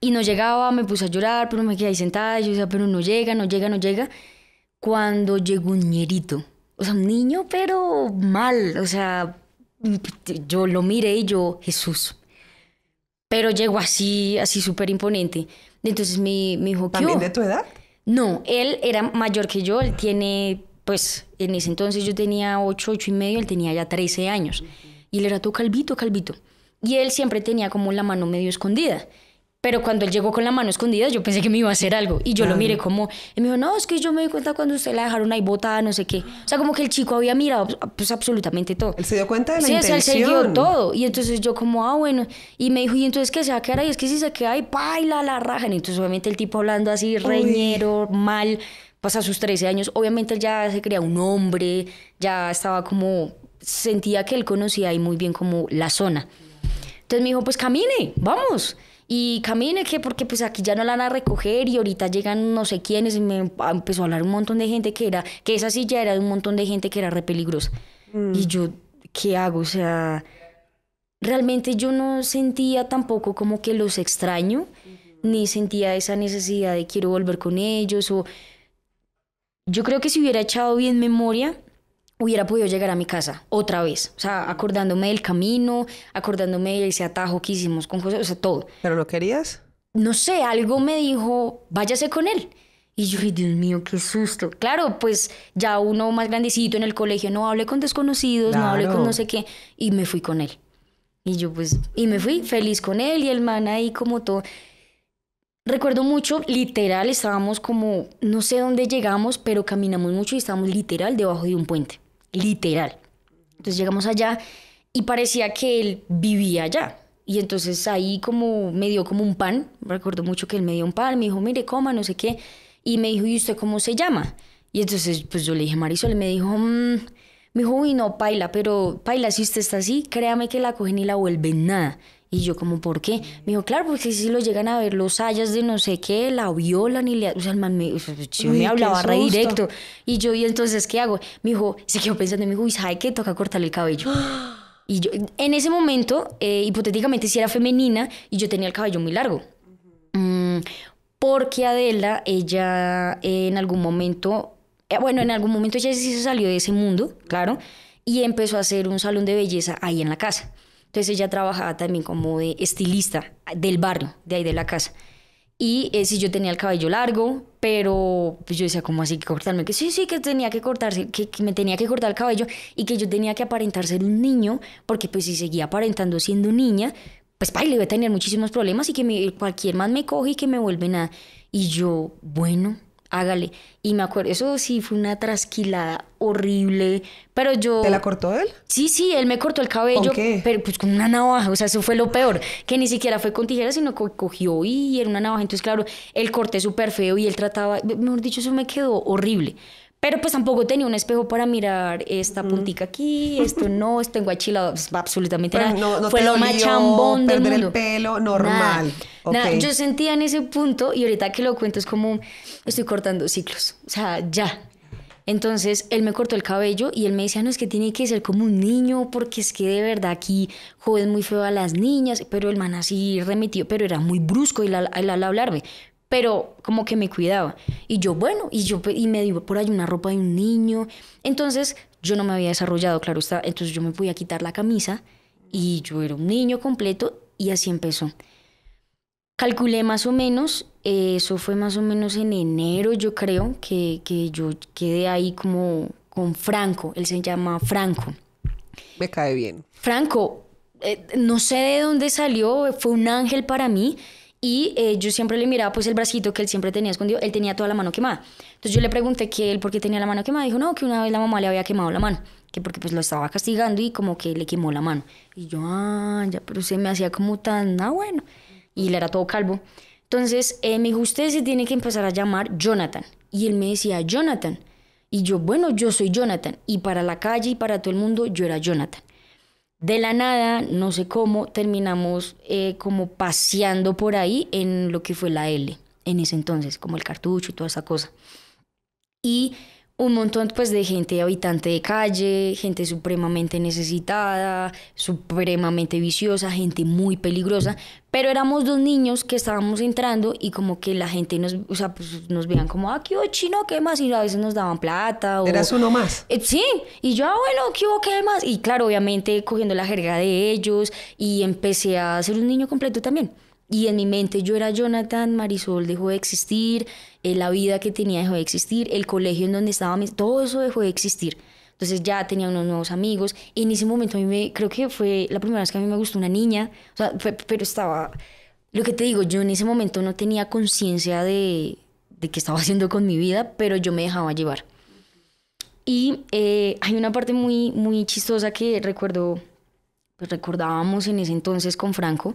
y no llegaba, me puse a llorar, pero me quedé ahí sentada, yo decía, pero no llega, no llega, no llega. Cuando llegó un ñerito, o sea, un niño pero mal, o sea, yo lo miré y yo, Jesús pero llegó así, así súper imponente. Entonces mi hijo que. ¿También de tu edad? No, él era mayor que yo, él tiene, pues, en ese entonces yo tenía 8, 8 y medio, él tenía ya 13 años. Y él era todo calvito, calvito. Y él siempre tenía como la mano medio escondida. Pero cuando él llegó con la mano escondida, yo pensé que me iba a hacer algo. Y yo lo miré como, Y me dijo, no, es que yo me di cuenta cuando usted la dejaron ahí botada, no sé qué. O sea, como que el chico había mirado pues absolutamente todo. Él se dio cuenta de la intención. Sí, se dio todo. Y entonces yo como, ah, bueno. Y me dijo, ¿y entonces qué se va a quedar ahí? Es que si se queda ahí, paila, la raja Y entonces obviamente el tipo hablando así, reñero, mal, pasa pues, sus 13 años. Obviamente él ya se creía un hombre, ya estaba como, sentía que él conocía ahí muy bien como la zona. Entonces me dijo, pues camine, vamos y camine que porque pues aquí ya no la van a recoger y ahorita llegan no sé quiénes y me empezó a hablar un montón de gente que era que esa silla era de un montón de gente que era re peligrosa y mm. yo qué hago o sea realmente yo no sentía tampoco como que los extraño ni sentía esa necesidad de quiero volver con ellos o yo creo que si hubiera echado bien memoria hubiera podido llegar a mi casa otra vez. O sea, acordándome del camino, acordándome de ese atajo que hicimos con José, o sea, todo. ¿Pero lo querías? No sé, algo me dijo, váyase con él. Y yo, Dios mío, qué susto. Claro, pues ya uno más grandecito en el colegio, no hablé con desconocidos, no hablé con no sé qué. Y me fui con él. Y yo, pues, y me fui feliz con él y el man ahí como todo. Recuerdo mucho, literal, estábamos como, no sé dónde llegamos, pero caminamos mucho y estábamos literal debajo de un puente literal. Entonces llegamos allá y parecía que él vivía allá. Y entonces ahí como me dio como un pan, recuerdo mucho que él me dio un pan, me dijo, mire, coma, no sé qué. Y me dijo, ¿y usted cómo se llama? Y entonces pues yo le dije, Marisol, y me dijo, mm", me dijo, uy, no, paila, pero paila, si usted está así, créame que la cogen y la vuelven nada. Y yo como, ¿por qué? Me dijo, claro, porque si lo llegan a ver los hayas de no sé qué, la violan y le... O sea, el man me, me hablaba re directo. Y yo, ¿y entonces qué hago? Me dijo, se quedó pensando, me dijo, ¿y ¿sabe qué? Toca cortarle el cabello. Y yo, en ese momento, eh, hipotéticamente, si era femenina y yo tenía el cabello muy largo. Mm, porque Adela, ella eh, en algún momento, eh, bueno, en algún momento ella sí se salió de ese mundo, claro, y empezó a hacer un salón de belleza ahí en la casa. Entonces ella trabajaba también como de estilista del barrio, de ahí de la casa. Y eh, si yo tenía el cabello largo, pero pues yo decía, ¿cómo así que cortarme? Que sí, sí, que tenía que cortarse, que, me tenía que cortar el cabello y que yo tenía que aparentar ser un niño, porque pues si seguía aparentando siendo niña, pues le voy a tener muchísimos problemas y que cualquier más me coge y que me vuelve nada. Y yo, bueno, hágale. Y me acuerdo, eso sí fue una trasquilada horrible, pero yo... ¿Te la cortó él? Sí, sí, él me cortó el cabello, qué? pero pues con una navaja, o sea, eso fue lo peor, que ni siquiera fue con tijeras, sino que cogió y era una navaja, entonces claro, el corte súper feo y él trataba, mejor dicho, eso me quedó horrible. Pero pues tampoco tenía un espejo para mirar esta puntica aquí, esto no, esto guachila pues, absolutamente nada. No, Fue lo más chambón del mundo. el pelo, normal. Yo sentía en ese punto, y ahorita que lo cuento es como, estoy cortando ciclos, o sea, ya. Entonces él me cortó el cabello y él me decía, no, es que tiene que ser como un niño, porque es que de verdad aquí joven muy feo a las niñas, pero el man así remitió, pero era muy brusco y al, al hablarme pero como que me cuidaba. Y yo, bueno, y yo y me dio por ahí una ropa de un niño. Entonces, yo no me había desarrollado, claro está. Entonces, yo me fui a quitar la camisa y yo era un niño completo y así empezó. Calculé más o menos, eh, eso fue más o menos en enero, yo creo, que, que yo quedé ahí como con Franco. Él se llama Franco. Me cae bien. Franco, eh, no sé de dónde salió, fue un ángel para mí y eh, yo siempre le miraba pues el bracito que él siempre tenía escondido, él tenía toda la mano quemada. Entonces yo le pregunté que él por qué tenía la mano quemada, dijo, no, que una vez la mamá le había quemado la mano, que porque pues lo estaba castigando y como que le quemó la mano. Y yo, ah, ya, pero se me hacía como tan, ah, bueno. Y él era todo calvo. Entonces eh, me dijo, usted se tiene que empezar a llamar Jonathan. Y él me decía, Jonathan. Y yo, bueno, yo soy Jonathan. Y para la calle y para todo el mundo, yo era Jonathan de la nada, no sé cómo, terminamos eh, como paseando por ahí en lo que fue la L en ese entonces, como el cartucho y toda esa cosa. Y un montón pues de gente habitante de calle, gente supremamente necesitada, supremamente viciosa, gente muy peligrosa, pero éramos dos niños que estábamos entrando y como que la gente nos, o sea, pues nos veían como, ah, qué chino, qué más, y a veces nos daban plata. O, Eras uno más. Eh, sí, y yo, ah, bueno, qué qué más. Y claro, obviamente cogiendo la jerga de ellos y empecé a ser un niño completo también. Y en mi mente yo era Jonathan, Marisol dejó de existir, eh, la vida que tenía dejó de existir, el colegio en donde estaba, todo eso dejó de existir. Entonces ya tenía unos nuevos amigos. Y en ese momento a mí me, creo que fue la primera vez que a mí me gustó una niña. pero estaba, lo que te digo, yo en ese momento no tenía conciencia de, de qué estaba haciendo con mi vida, pero yo me dejaba llevar. Y eh, hay una parte muy, muy chistosa que recuerdo, pues recordábamos en ese entonces con Franco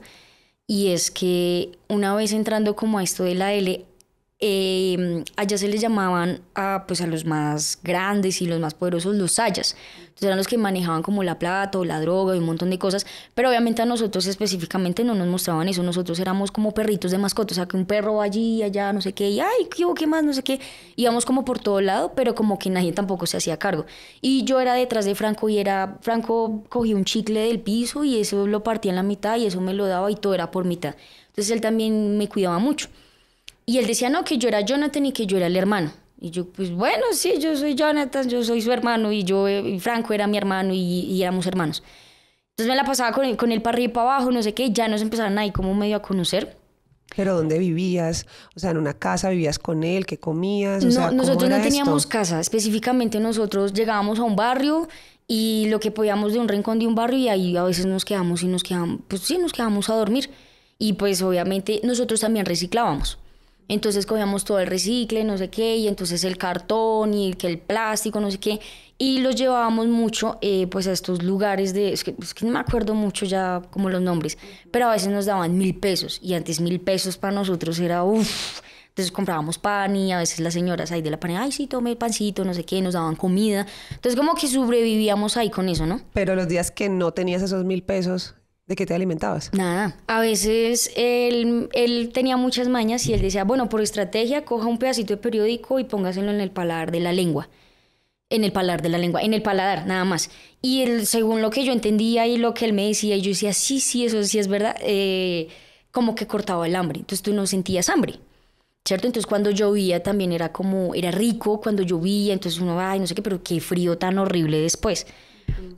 y es que una vez entrando como a esto de la L, Em, allá se les llamaban a, pues, a los más grandes y los más poderosos los sayas. Entonces eran los que manejaban como la plata o la droga y un montón de cosas, pero obviamente a nosotros específicamente no nos mostraban eso, nosotros éramos como perritos de mascotas, o sea, que un perro va allí, allá, no sé qué, y ay, ¿qué, qué más, no sé qué, íbamos como por todo lado, pero como que nadie tampoco se hacía cargo. Y yo era detrás de Franco y era, Franco cogía un chicle del piso y eso lo partía en la mitad y eso me lo daba y todo era por mitad. Entonces él también me cuidaba mucho. Y él decía, no, que yo era Jonathan y que yo era el hermano. Y yo, pues bueno, sí, yo soy Jonathan, yo soy su hermano y yo, eh, y Franco era mi hermano y, éramos hermanos. Entonces me la pasaba con, con él para arriba y para abajo, no sé qué, ya nos empezaron ahí como medio a conocer. ¿Pero dónde vivías? O sea, en una casa vivías con él, ¿qué comías? O sea, nosotros no teníamos casa, específicamente nosotros llegábamos a un barrio y lo que podíamos de un rincón de un barrio y ahí a veces nos quedamos y nos quedamos, pues sí, nos quedamos a dormir. Y pues obviamente nosotros también reciclábamos. Entonces cogíamos todo el recicle, no sé qué, y entonces el cartón y el, que el plástico, no sé qué, y los llevábamos mucho eh, pues a estos lugares de, es que, no me acuerdo mucho ya como los nombres, pero a veces nos daban mil pesos y antes mil pesos para nosotros era uff. Entonces comprábamos pan y a veces las señoras ahí de la pan, ay, sí, tome el pancito, no sé qué, nos daban comida. Entonces como que sobrevivíamos ahí con eso, ¿no? Pero los días que no tenías esos mil pesos, ¿De qué te alimentabas? Nada. A veces él, tenía muchas mañas y él decía, bueno, por estrategia, coja un pedacito de periódico y póngaselo en el paladar de la lengua. En el paladar de la lengua, en el paladar, nada más. Y él, según lo que yo entendía y lo que él me decía, yo decía, sí, sí, eso sí es verdad, eh, como que cortaba el hambre. Entonces tú no sentías hambre, ¿cierto? Entonces cuando llovía también era como, era rico cuando llovía, entonces uno, ay, no sé qué, pero qué frío tan horrible después.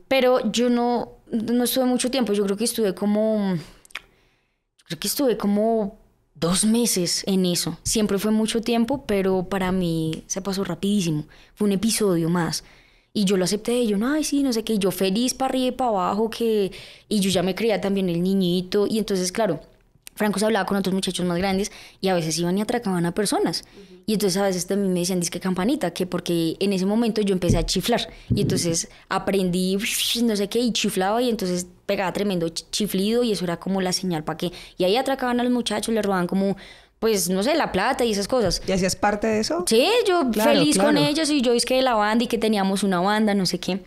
Pero yo no, no estuve mucho tiempo, yo creo que estuve como, creo que estuve como dos meses en eso. Siempre fue mucho tiempo, pero para mí se pasó rapidísimo. Fue un episodio más. Y yo lo acepté, yo, no, ay, sí, no sé qué, yo feliz para arriba y para abajo, que... Y yo ya me creía también el niñito, y entonces, claro, Franco se hablaba con otros muchachos más grandes y a veces iban y atracaban a personas. Y entonces a veces también me decían, disque campanita, que porque en ese momento yo empecé a chiflar. Y entonces aprendí, no sé qué, y chiflaba y entonces pegaba tremendo chiflido y eso era como la señal para que... Y ahí atracaban a los muchachos, les robaban como pues no sé, la plata y esas cosas. ¿Y hacías parte de eso? Sí, yo feliz con ellos y yo es que la banda y que teníamos una banda, no sé qué.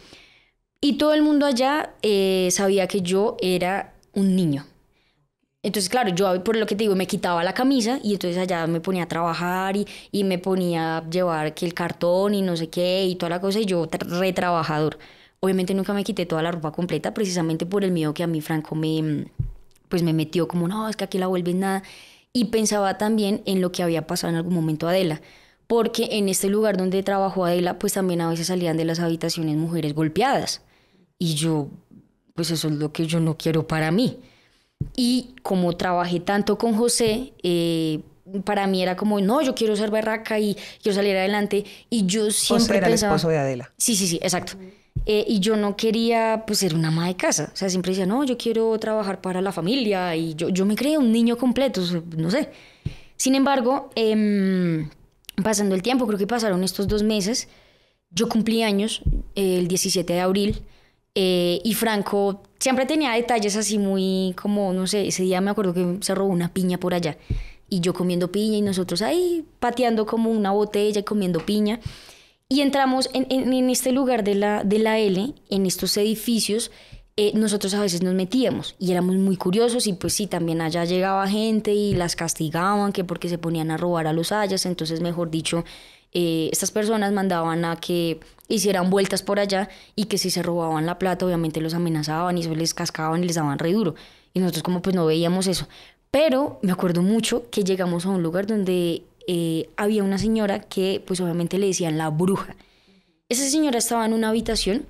Y todo el mundo allá eh, sabía que yo era un niño. Entonces, claro, yo por lo que te digo, me quitaba la camisa y entonces allá me ponía a trabajar y, me ponía a llevar que el cartón y no sé qué y toda la cosa y yo retrabajador. Obviamente nunca me quité toda la ropa completa precisamente por el miedo que a mí Franco me, pues me metió como, no, es que aquí la vuelves nada. Y pensaba también en lo que había pasado en algún momento Adela porque en este lugar donde trabajó Adela, pues también a veces salían de las habitaciones mujeres golpeadas. Y yo, pues eso es lo que yo no quiero para mí. Y como trabajé tanto con José, eh, para mí era como, no, yo quiero ser barraca y quiero salir adelante. Y yo siempre José pensaba, el esposo de Adela. Sí, sí, sí, exacto. Eh, y yo no quería pues ser una ama de casa. O sea, siempre decía, no, yo quiero trabajar para la familia. Y yo, yo me creía un niño completo, no sé. Sin embargo, em, pasando el tiempo, creo que pasaron estos dos meses, yo cumplí años el 17 de abril eh, y Franco siempre tenía detalles así muy como, no sé, ese día me acuerdo que se robó una piña por allá y yo comiendo piña y nosotros ahí pateando como una botella y comiendo piña. Y entramos en, este lugar de la, de la L, en estos edificios, eh, nosotros a veces nos metíamos y éramos muy curiosos y pues sí, también allá llegaba gente y las castigaban, que porque se ponían a robar a los hayas, entonces mejor dicho, eh, estas personas mandaban a que hicieran vueltas por allá y que si se robaban la plata, obviamente los amenazaban y eso les cascaban y les daban re duro. Y nosotros como pues no veíamos eso. Pero me acuerdo mucho que llegamos a un lugar donde eh, había una señora que pues obviamente le decían la bruja. Esa señora estaba en una habitación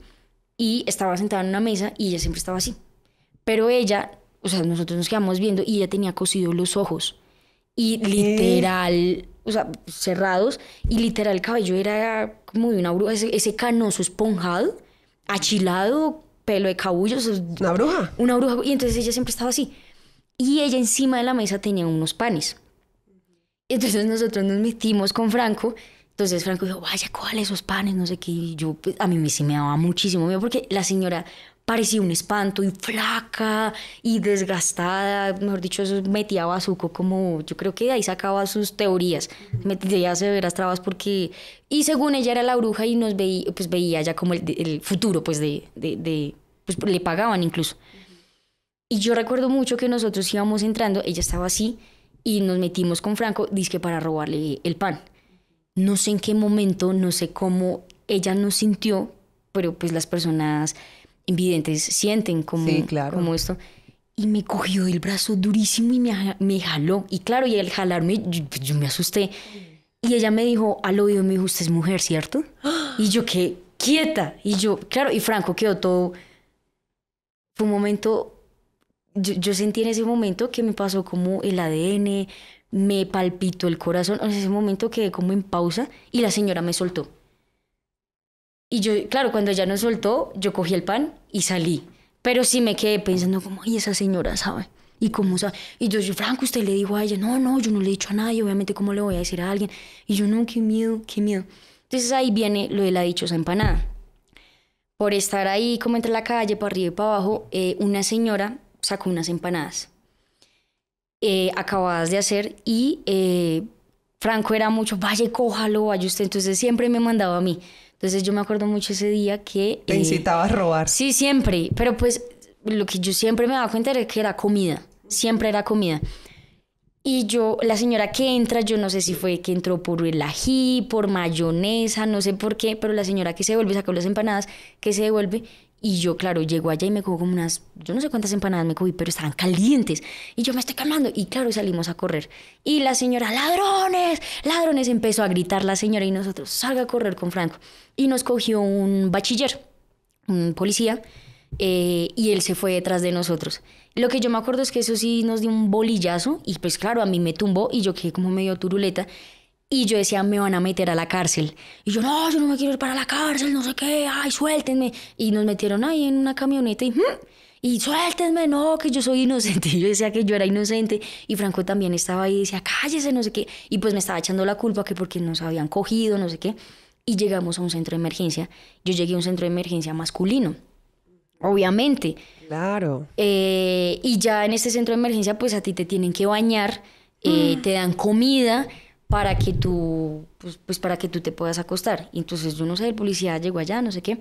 y estaba sentada en una mesa y ella siempre estaba así. Pero ella, o sea, nosotros nos quedamos viendo y ella tenía cosidos los ojos. Y literal, o sea, cerrados, y literal el cabello era como de una bruja, ese, canoso esponjado, achilado, pelo de cabullos ¿Una bruja? Una bruja. Y entonces ella siempre estaba así. Y ella encima de la mesa tenía unos panes. Entonces nosotros nos metimos con Franco. Entonces Franco dijo, vaya, ¿cuáles esos panes? No sé qué. Y yo, pues, a mí sí me daba muchísimo miedo porque la señora parecía un espanto y flaca y desgastada, mejor dicho, metía a Bazuco como, yo creo que ahí sacaba sus teorías, metía severas trabas porque, y según ella era la bruja y nos veía, pues veía ya como el, futuro, pues de, de, pues le pagaban incluso. Y yo recuerdo mucho que nosotros íbamos entrando, ella estaba así, y nos metimos con Franco, que para robarle el pan. No sé en qué momento, no sé cómo ella nos sintió, pero pues las personas invidentes sienten como, como esto. Y me cogió el brazo durísimo y me, jaló. Y claro, y al jalarme, pues, yo, me asusté. Y ella me dijo al oído, me dijo, usted es mujer, ¿cierto? Y yo qué quieta. Y yo, claro, y Franco quedó todo... Fue un momento, yo, yo sentí en ese momento que me pasó como el ADN, me palpitó el corazón. En ese momento quedé como en pausa y la señora me soltó. Y yo, claro, cuando ella nos soltó, yo cogí el pan y salí. Pero sí me quedé pensando como, ay, esa señora sabe. Y como, sea, y yo, yo, Franco, usted le dijo a ella, no, no, yo no le he dicho a nadie, obviamente, ¿cómo le voy a decir a alguien? Y yo, no, qué miedo, qué miedo. Entonces ahí viene lo de la dichosa empanada. Por estar ahí, como entre la calle, para arriba y para abajo, eh, una señora sacó unas empanadas eh, acabadas de hacer y eh, Franco era mucho, vaya, cójalo, vaya usted. Entonces siempre me mandaba a mí entonces yo me acuerdo mucho ese día que... Te eh, incitaba a robar. Sí, siempre, pero pues lo que yo siempre me daba cuenta era que era comida, siempre era comida. Y yo, la señora que entra, yo no sé si fue que entró por el ají, por mayonesa, no sé por qué, pero la señora que se devuelve, sacó las empanadas, que se devuelve, y yo, claro, llego allá y me cogí como unas, yo no sé cuántas empanadas me cogí, pero estaban calientes. Y yo me estoy calmando. Y claro, salimos a correr. Y la señora, ladrones, ladrones, empezó a gritar la señora y nosotros, salga a correr con Franco. Y nos cogió un bachiller, un policía, eh, y él se fue detrás de nosotros. Lo que yo me acuerdo es que eso sí nos dio un bolillazo y pues claro, a mí me tumbó y yo quedé como medio turuleta. Y yo decía, me van a meter a la cárcel. Y yo, no, yo no me quiero ir para la cárcel, no sé qué, ay, suéltenme. Y nos metieron ahí en una camioneta y, y suéltenme, no, que yo soy inocente. Y yo decía que yo era inocente. Y Franco también estaba ahí y decía, cállese, no sé qué. Y pues me estaba echando la culpa que porque nos habían cogido, no sé qué. Y llegamos a un centro de emergencia. Yo llegué a un centro de emergencia masculino obviamente. Claro. Eh, y ya en este centro de emergencia, pues a ti te tienen que bañar, eh, mm. te dan comida para que tú, pues, pues, para que tú te puedas acostar. Y entonces yo no sé, el policía llegó allá, no sé qué,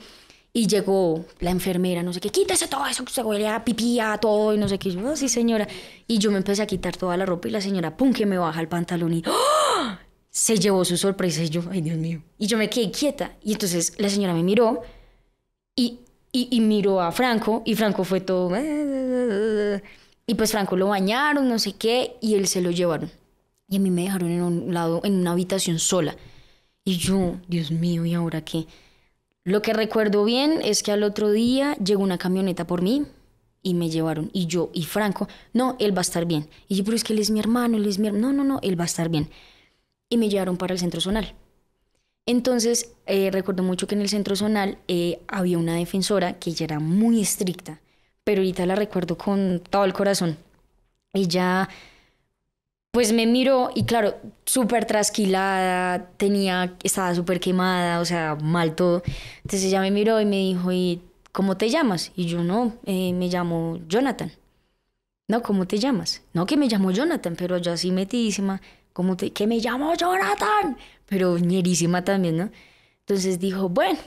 y llegó la enfermera, no sé qué, quítese todo eso que se huele a pipí, a todo, y no sé qué. Yo, oh, sí, señora. Y yo me empecé a quitar toda la ropa y la señora, pum, que me baja el pantalón y ¡oh! se llevó su sorpresa y yo, ay, Dios mío. Y yo me quedé quieta. Y entonces la señora me miró y miró a Franco y Franco fue todo... Eh, eh, eh, y pues Franco lo bañaron, no sé qué, y él se lo llevaron. Y a mí me dejaron en un lado, en una habitación sola. Y yo, Dios mío, ¿y ahora qué? Lo que recuerdo bien es que al otro día llegó una camioneta por mí y me llevaron. Y yo, y Franco, no, él va a estar bien. Y yo, pero es que él es mi hermano, él es mi hermano. No, no, no, él va a estar bien. Y me llevaron para el centro zonal. Entonces, eh, recuerdo mucho que en el centro zonal eh, había una defensora que ya era muy estricta, pero ahorita la recuerdo con todo el corazón. Ella pues me miró y claro, súper trasquilada, tenía, estaba súper quemada, o sea, mal todo. Entonces ella me miró y me dijo, ¿y cómo te llamas? Y yo no, eh, me llamo Jonathan. No, ¿cómo te llamas? No, que me llamo Jonathan, pero yo así metidísima, ¿cómo te, que me llamo Jonathan? Pero ñerísima también, ¿no? Entonces dijo, bueno,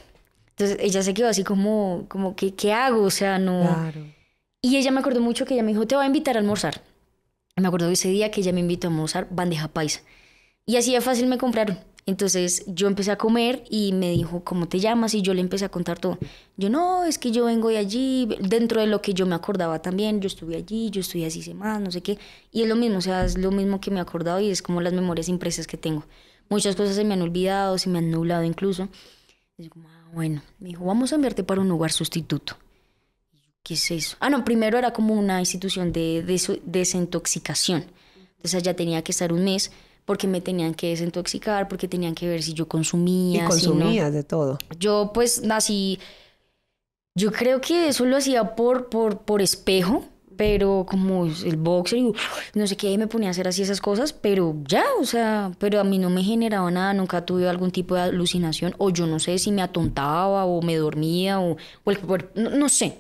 entonces ella se quedó así como, como ¿qué, hago? O sea, no... Y ella me acordó mucho que ella me dijo, te voy a invitar a almorzar. Me acuerdo de ese día que ella me invitó a mozar bandeja paisa. Y así de fácil me compraron. Entonces yo empecé a comer y me dijo, ¿cómo te llamas? Y yo le empecé a contar todo. Yo no, es que yo vengo de allí, dentro de lo que yo me acordaba también, yo estuve allí, yo estuve así semanas, no sé qué. Y es lo mismo, o sea, es lo mismo que me he acordado y es como las memorias impresas que tengo. Muchas cosas se me han olvidado, se me han nublado incluso. Ah, bueno, me dijo, vamos a enviarte para un lugar sustituto. ¿qué es eso? Ah, no, primero era como una institución de, desintoxicación. Entonces ya tenía que estar un mes porque me tenían que desintoxicar, porque tenían que ver si yo consumía. Y consumía de todo. Yo pues nací, yo creo que eso lo hacía por, por, espejo, pero como el boxer y no sé qué, me ponía a hacer así esas cosas, pero ya, o sea, pero a mí no me generaba nada, nunca tuve algún tipo de alucinación, o yo no sé si me atontaba o me dormía o, no, sé,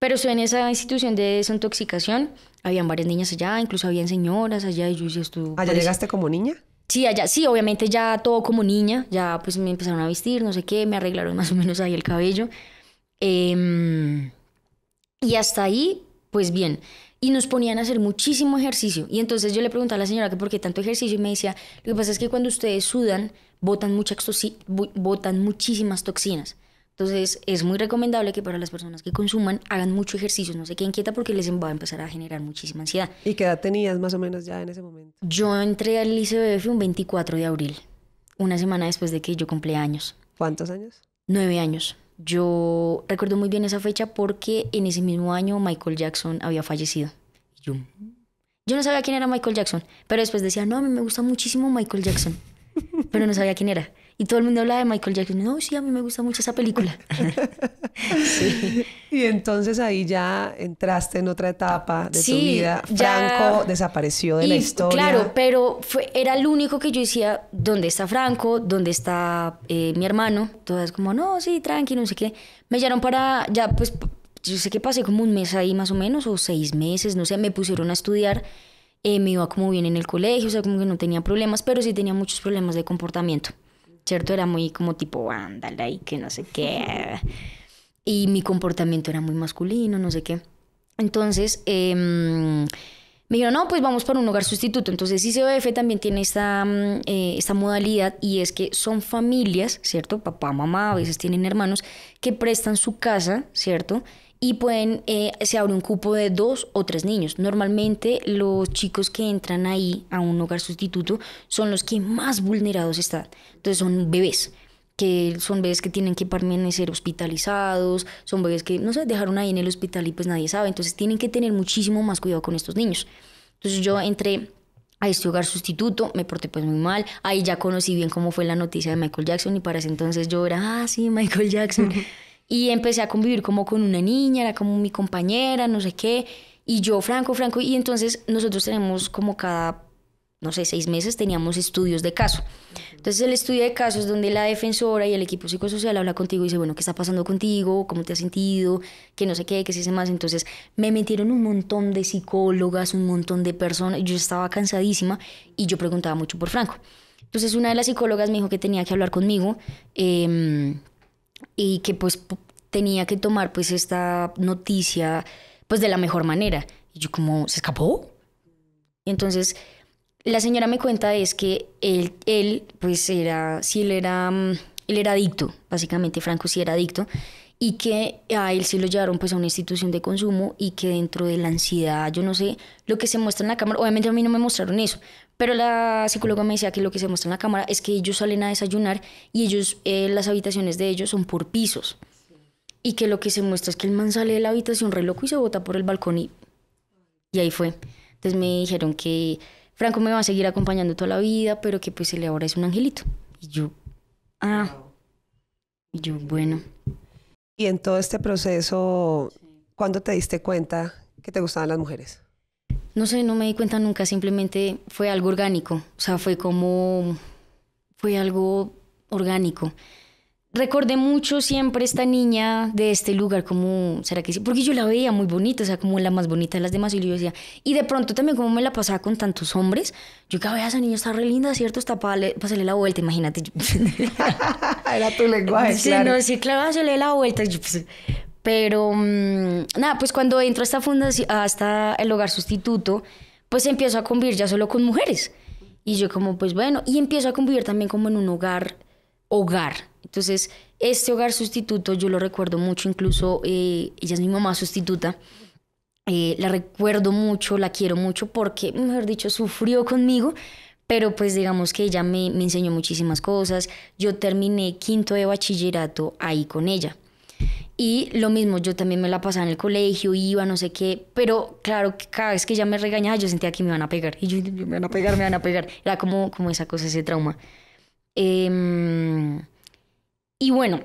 pero estoy en esa institución de desintoxicación. Habían varias niñas allá, incluso habían señoras allá. Y yo ¿Allá ¿Ah, llegaste como niña? Sí, allá, sí, obviamente ya todo como niña. Ya pues me empezaron a vestir, no sé qué, me arreglaron más o menos ahí el cabello. Em, y hasta ahí, pues bien. Y nos ponían a hacer muchísimo ejercicio. Y entonces yo le pregunté a la señora que por qué tanto ejercicio. Y me decía, lo que pasa es que cuando ustedes sudan, botan, botan muchísimas toxinas. Entonces es muy recomendable que para las personas que consuman hagan mucho ejercicio, no sé queden inquieta porque les va a empezar a generar muchísima ansiedad. ¿Y qué edad tenías más o menos ya en ese momento? Yo entré al ICBF un 24 de abril, una semana después de que yo cumplí años. ¿Cuántos años? Nueve años. Yo recuerdo muy bien esa fecha porque en ese mismo año Michael Jackson había fallecido. Yo, yo no sabía quién era Michael Jackson, pero después decía, no, a mí me gusta muchísimo Michael Jackson, pero no sabía quién era. Y todo el mundo habla de Michael Jackson. No, sí, a mí me gusta mucho esa película. Y entonces ahí ya entraste en otra etapa de tu vida. Franco desapareció de la historia. Claro, pero fue, era el único que yo decía, ¿dónde está Franco? ¿Dónde está eh, mi hermano? Todas como, no, sí, tranqui, no sé qué. Me llevaron para, ya pues, yo sé que pasé como un mes ahí más o menos, o seis meses, no sé, me pusieron a estudiar. Eh, me iba como bien en el colegio, o sea, como que no tenía problemas, pero sí tenía muchos problemas de comportamiento. ¿cierto? Era muy como tipo ándale, y que no sé qué. Y mi comportamiento era muy masculino, no sé qué. Entonces, em, me dijeron, no, pues vamos para un hogar sustituto. Entonces, ICOF también tiene esta, mm, eh, esta modalidad y es que son familias, ¿cierto? Papá, mamá, a veces tienen hermanos que prestan su casa, ¿cierto? y pueden, eh, se abre un cupo de dos o tres niños. Normalmente los chicos que entran ahí a un hogar sustituto son los que más vulnerados están. Entonces son bebés, que son bebés que tienen que permanecer hospitalizados, son bebés que, no sé, dejaron ahí en el hospital y pues nadie sabe. Entonces tienen que tener muchísimo más cuidado con estos niños. Entonces yo entré a este hogar sustituto, me porté pues muy mal, ahí ya conocí bien cómo fue la noticia de Michael Jackson y para ese entonces yo era, ah, sí, Michael Jackson. Y empecé a convivir como con una niña, era como mi compañera, no sé qué. Y yo, Franco, Franco. Y entonces nosotros tenemos como cada, no sé, seis meses teníamos estudios de caso. Entonces el estudio de caso es donde la defensora y el equipo psicosocial habla contigo y dice, bueno, ¿qué está pasando contigo? ¿Cómo te has sentido? Que no sé qué, que se hace más. Entonces me metieron un montón de psicólogas, un montón de personas. Yo estaba cansadísima y yo preguntaba mucho por Franco. Entonces una de las psicólogas me dijo que tenía que hablar conmigo. Eh, y que pues tenía que tomar pues esta noticia pues de la mejor manera. Y yo como, ¿se escapó? Y entonces la señora me cuenta es que él, él pues era, sí, él era, mm, él era adicto, básicamente Franco sí era adicto, y que a él sí lo llevaron pues a una institución de consumo y que dentro de la ansiedad, yo no sé, lo que se muestra en la cámara, obviamente a mí no me mostraron eso, pero la psicóloga me decía que lo que se muestra en la cámara es que ellos salen a desayunar y ellos, eh, las habitaciones de ellos son por pisos. Y que lo que se muestra es que el man sale de la habitación re loco y se bota por el balcón y, y ahí fue. Entonces me dijeron que Franco me va a seguir acompañando toda la vida, pero que pues él ahora es un angelito. Y yo, ah, y yo, bueno. Y en todo este proceso, ¿cuándo te diste cuenta que te gustaban las mujeres? No sé, no me di cuenta nunca, simplemente fue algo orgánico, o sea, fue como, fue algo orgánico. Recordé mucho siempre esta niña de este lugar, como, ¿será que sí? Porque yo la veía muy bonita, o sea, como la más bonita de las demás, y yo decía, y de pronto también como me la pasaba con tantos hombres, yo que, a esa niña está re linda, ¿cierto? Está para la vuelta, imagínate. Era tu lenguaje, sí, No, sí, claro, hacerle la vuelta. Yo, pues, pero mm, nada, pues cuando entro a esta fundación, hasta el hogar sustituto, pues empiezo a convivir ya solo con mujeres. Y yo como, pues bueno, y empiezo a convivir también como en un hogar, hogar. Entonces, este hogar sustituto yo lo recuerdo mucho, incluso eh, ella es mi mamá sustituta. Eh, la recuerdo mucho, la quiero mucho porque, mejor dicho, sufrió conmigo, pero pues digamos que ella me, me enseñó muchísimas cosas. Yo terminé quinto de bachillerato ahí con ella. Y lo mismo, yo también me la pasaba en el colegio, iba, no sé qué, pero claro, cada vez que ella me regañaba, yo sentía que me iban a pegar. Y yo, me van a pegar, me van a pegar. Era como, como esa cosa, ese trauma. Em, y bueno,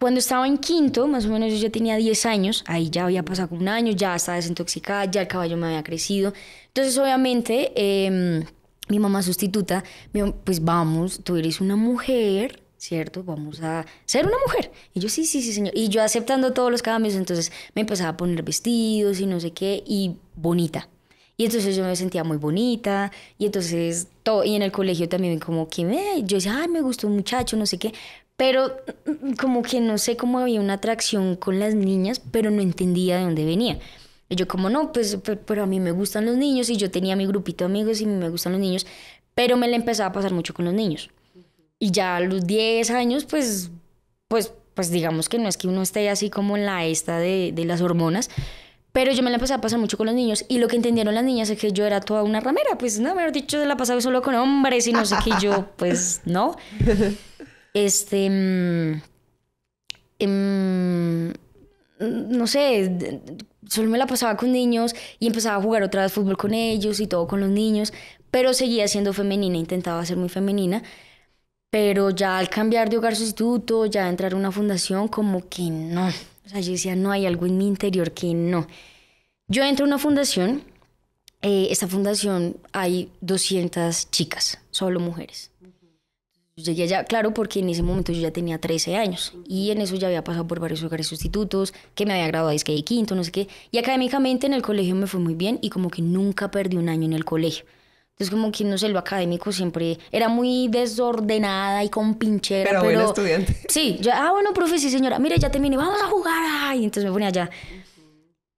cuando estaba en quinto, más o menos yo ya tenía 10 años, ahí ya había pasado un año, ya estaba desintoxicada, ya el caballo me había crecido. Entonces, obviamente, em, mi mamá sustituta, me pues vamos, tú eres una mujer, ¿cierto? Vamos a ser una mujer. Y yo, sí, sí, sí, señor. Y yo aceptando todos los cambios, entonces me empezaba a poner vestidos y no sé qué, y bonita. Y entonces yo me sentía muy bonita, y entonces todo, y en el colegio también como que me, yo decía, ay, me gustó un muchacho, no sé qué, pero mm, como que no sé cómo había una atracción con las niñas, pero no entendía de dónde venía. Y yo como, no, pues, pero a mí me gustan los niños, y yo tenía mi grupito de amigos y me gustan los niños, pero me la empezaba a pasar mucho con los niños. Y ya a los 10 años, pues, pues, pues digamos que no es que uno esté así como en la esta de, las hormonas, pero yo me la pasaba mucho con los niños y lo que entendieron las niñas es que yo era toda una ramera, pues no, mejor dicho, se la pasaba solo con hombres y no sé qué, yo pues no. Este... Mm, mm, no sé, solo me la pasaba con niños y empezaba a jugar otra vez fútbol con ellos y todo con los niños, pero seguía siendo femenina, intentaba ser muy femenina. Pero ya al cambiar de hogar sustituto, ya entrar a una fundación, como que no. O sea, yo decía, no hay algo en mi interior que no. Yo entro a una fundación, eh, esta fundación hay 200 chicas, solo mujeres. Yo llegué allá, claro, porque en ese momento yo ya tenía 13 años y en eso ya había pasado por varios hogares sustitutos, que me había graduado es que de quinto, no sé qué. Y académicamente en el colegio me fue muy bien y como que nunca perdí un año en el colegio. Entonces, como que no sé, lo académico siempre era muy desordenada y con pinchera. Pero, estudiante. Sí, yo, ah, bueno, profe, sí, señora, mire, ya terminé, vamos a jugar. Ay, y entonces me ponía allá.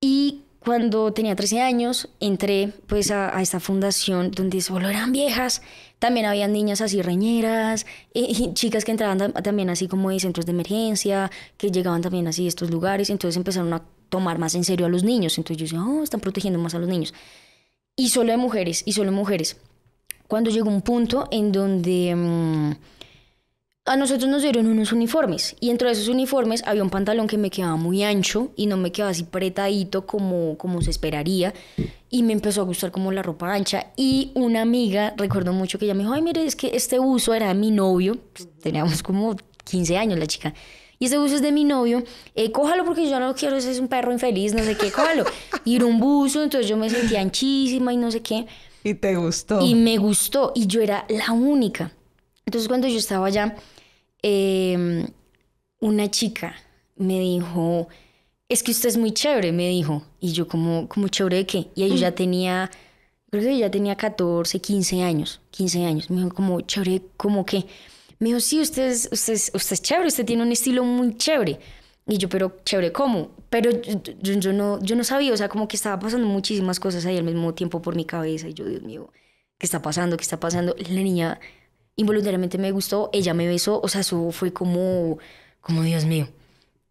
Y cuando tenía 13 años, entré pues a, esta fundación donde solo eran viejas. También había niñas así reñeras, y, chicas que entraban también así como de centros de emergencia, que llegaban también así a estos lugares. Entonces empezaron a tomar más en serio a los niños. Entonces yo decía, oh, están protegiendo más a los niños y solo de mujeres, y solo mujeres. Cuando llegó un punto en donde mm, a nosotros nos dieron unos uniformes y dentro de esos uniformes había un pantalón que me quedaba muy ancho y no me quedaba así apretadito como, como se esperaría y me empezó a gustar como la ropa ancha y una amiga, recuerdo mucho que ella me dijo, ay mire, es que este uso era de mi novio, pues, teníamos como 15 años la chica y ese bus es de mi novio, eh, cójalo porque yo no lo quiero, ese es un perro infeliz, no sé qué, cójalo. y era un buzo, entonces yo me sentía anchísima y no sé qué. Y te gustó. Y me gustó, y yo era la única. Entonces cuando yo estaba allá, em, una chica me dijo, es que usted es muy chévere, me dijo. Y yo como, como chévere de qué? Y ella yo ya mm. tenía, creo que ya tenía 14, 15 años, 15 años. Me dijo como, chévere, ¿cómo qué? Me dijo, sí, usted es, chévere, usted tiene un estilo muy chévere. Y yo, pero chévere, ¿cómo? Pero yo, no, yo no sabía, o sea, como que estaba pasando muchísimas cosas ahí al mismo tiempo por mi cabeza. Y yo, Dios mío, ¿qué está pasando? ¿Qué está pasando? La niña involuntariamente me gustó, ella me besó, o sea, su fue como, como Dios mío.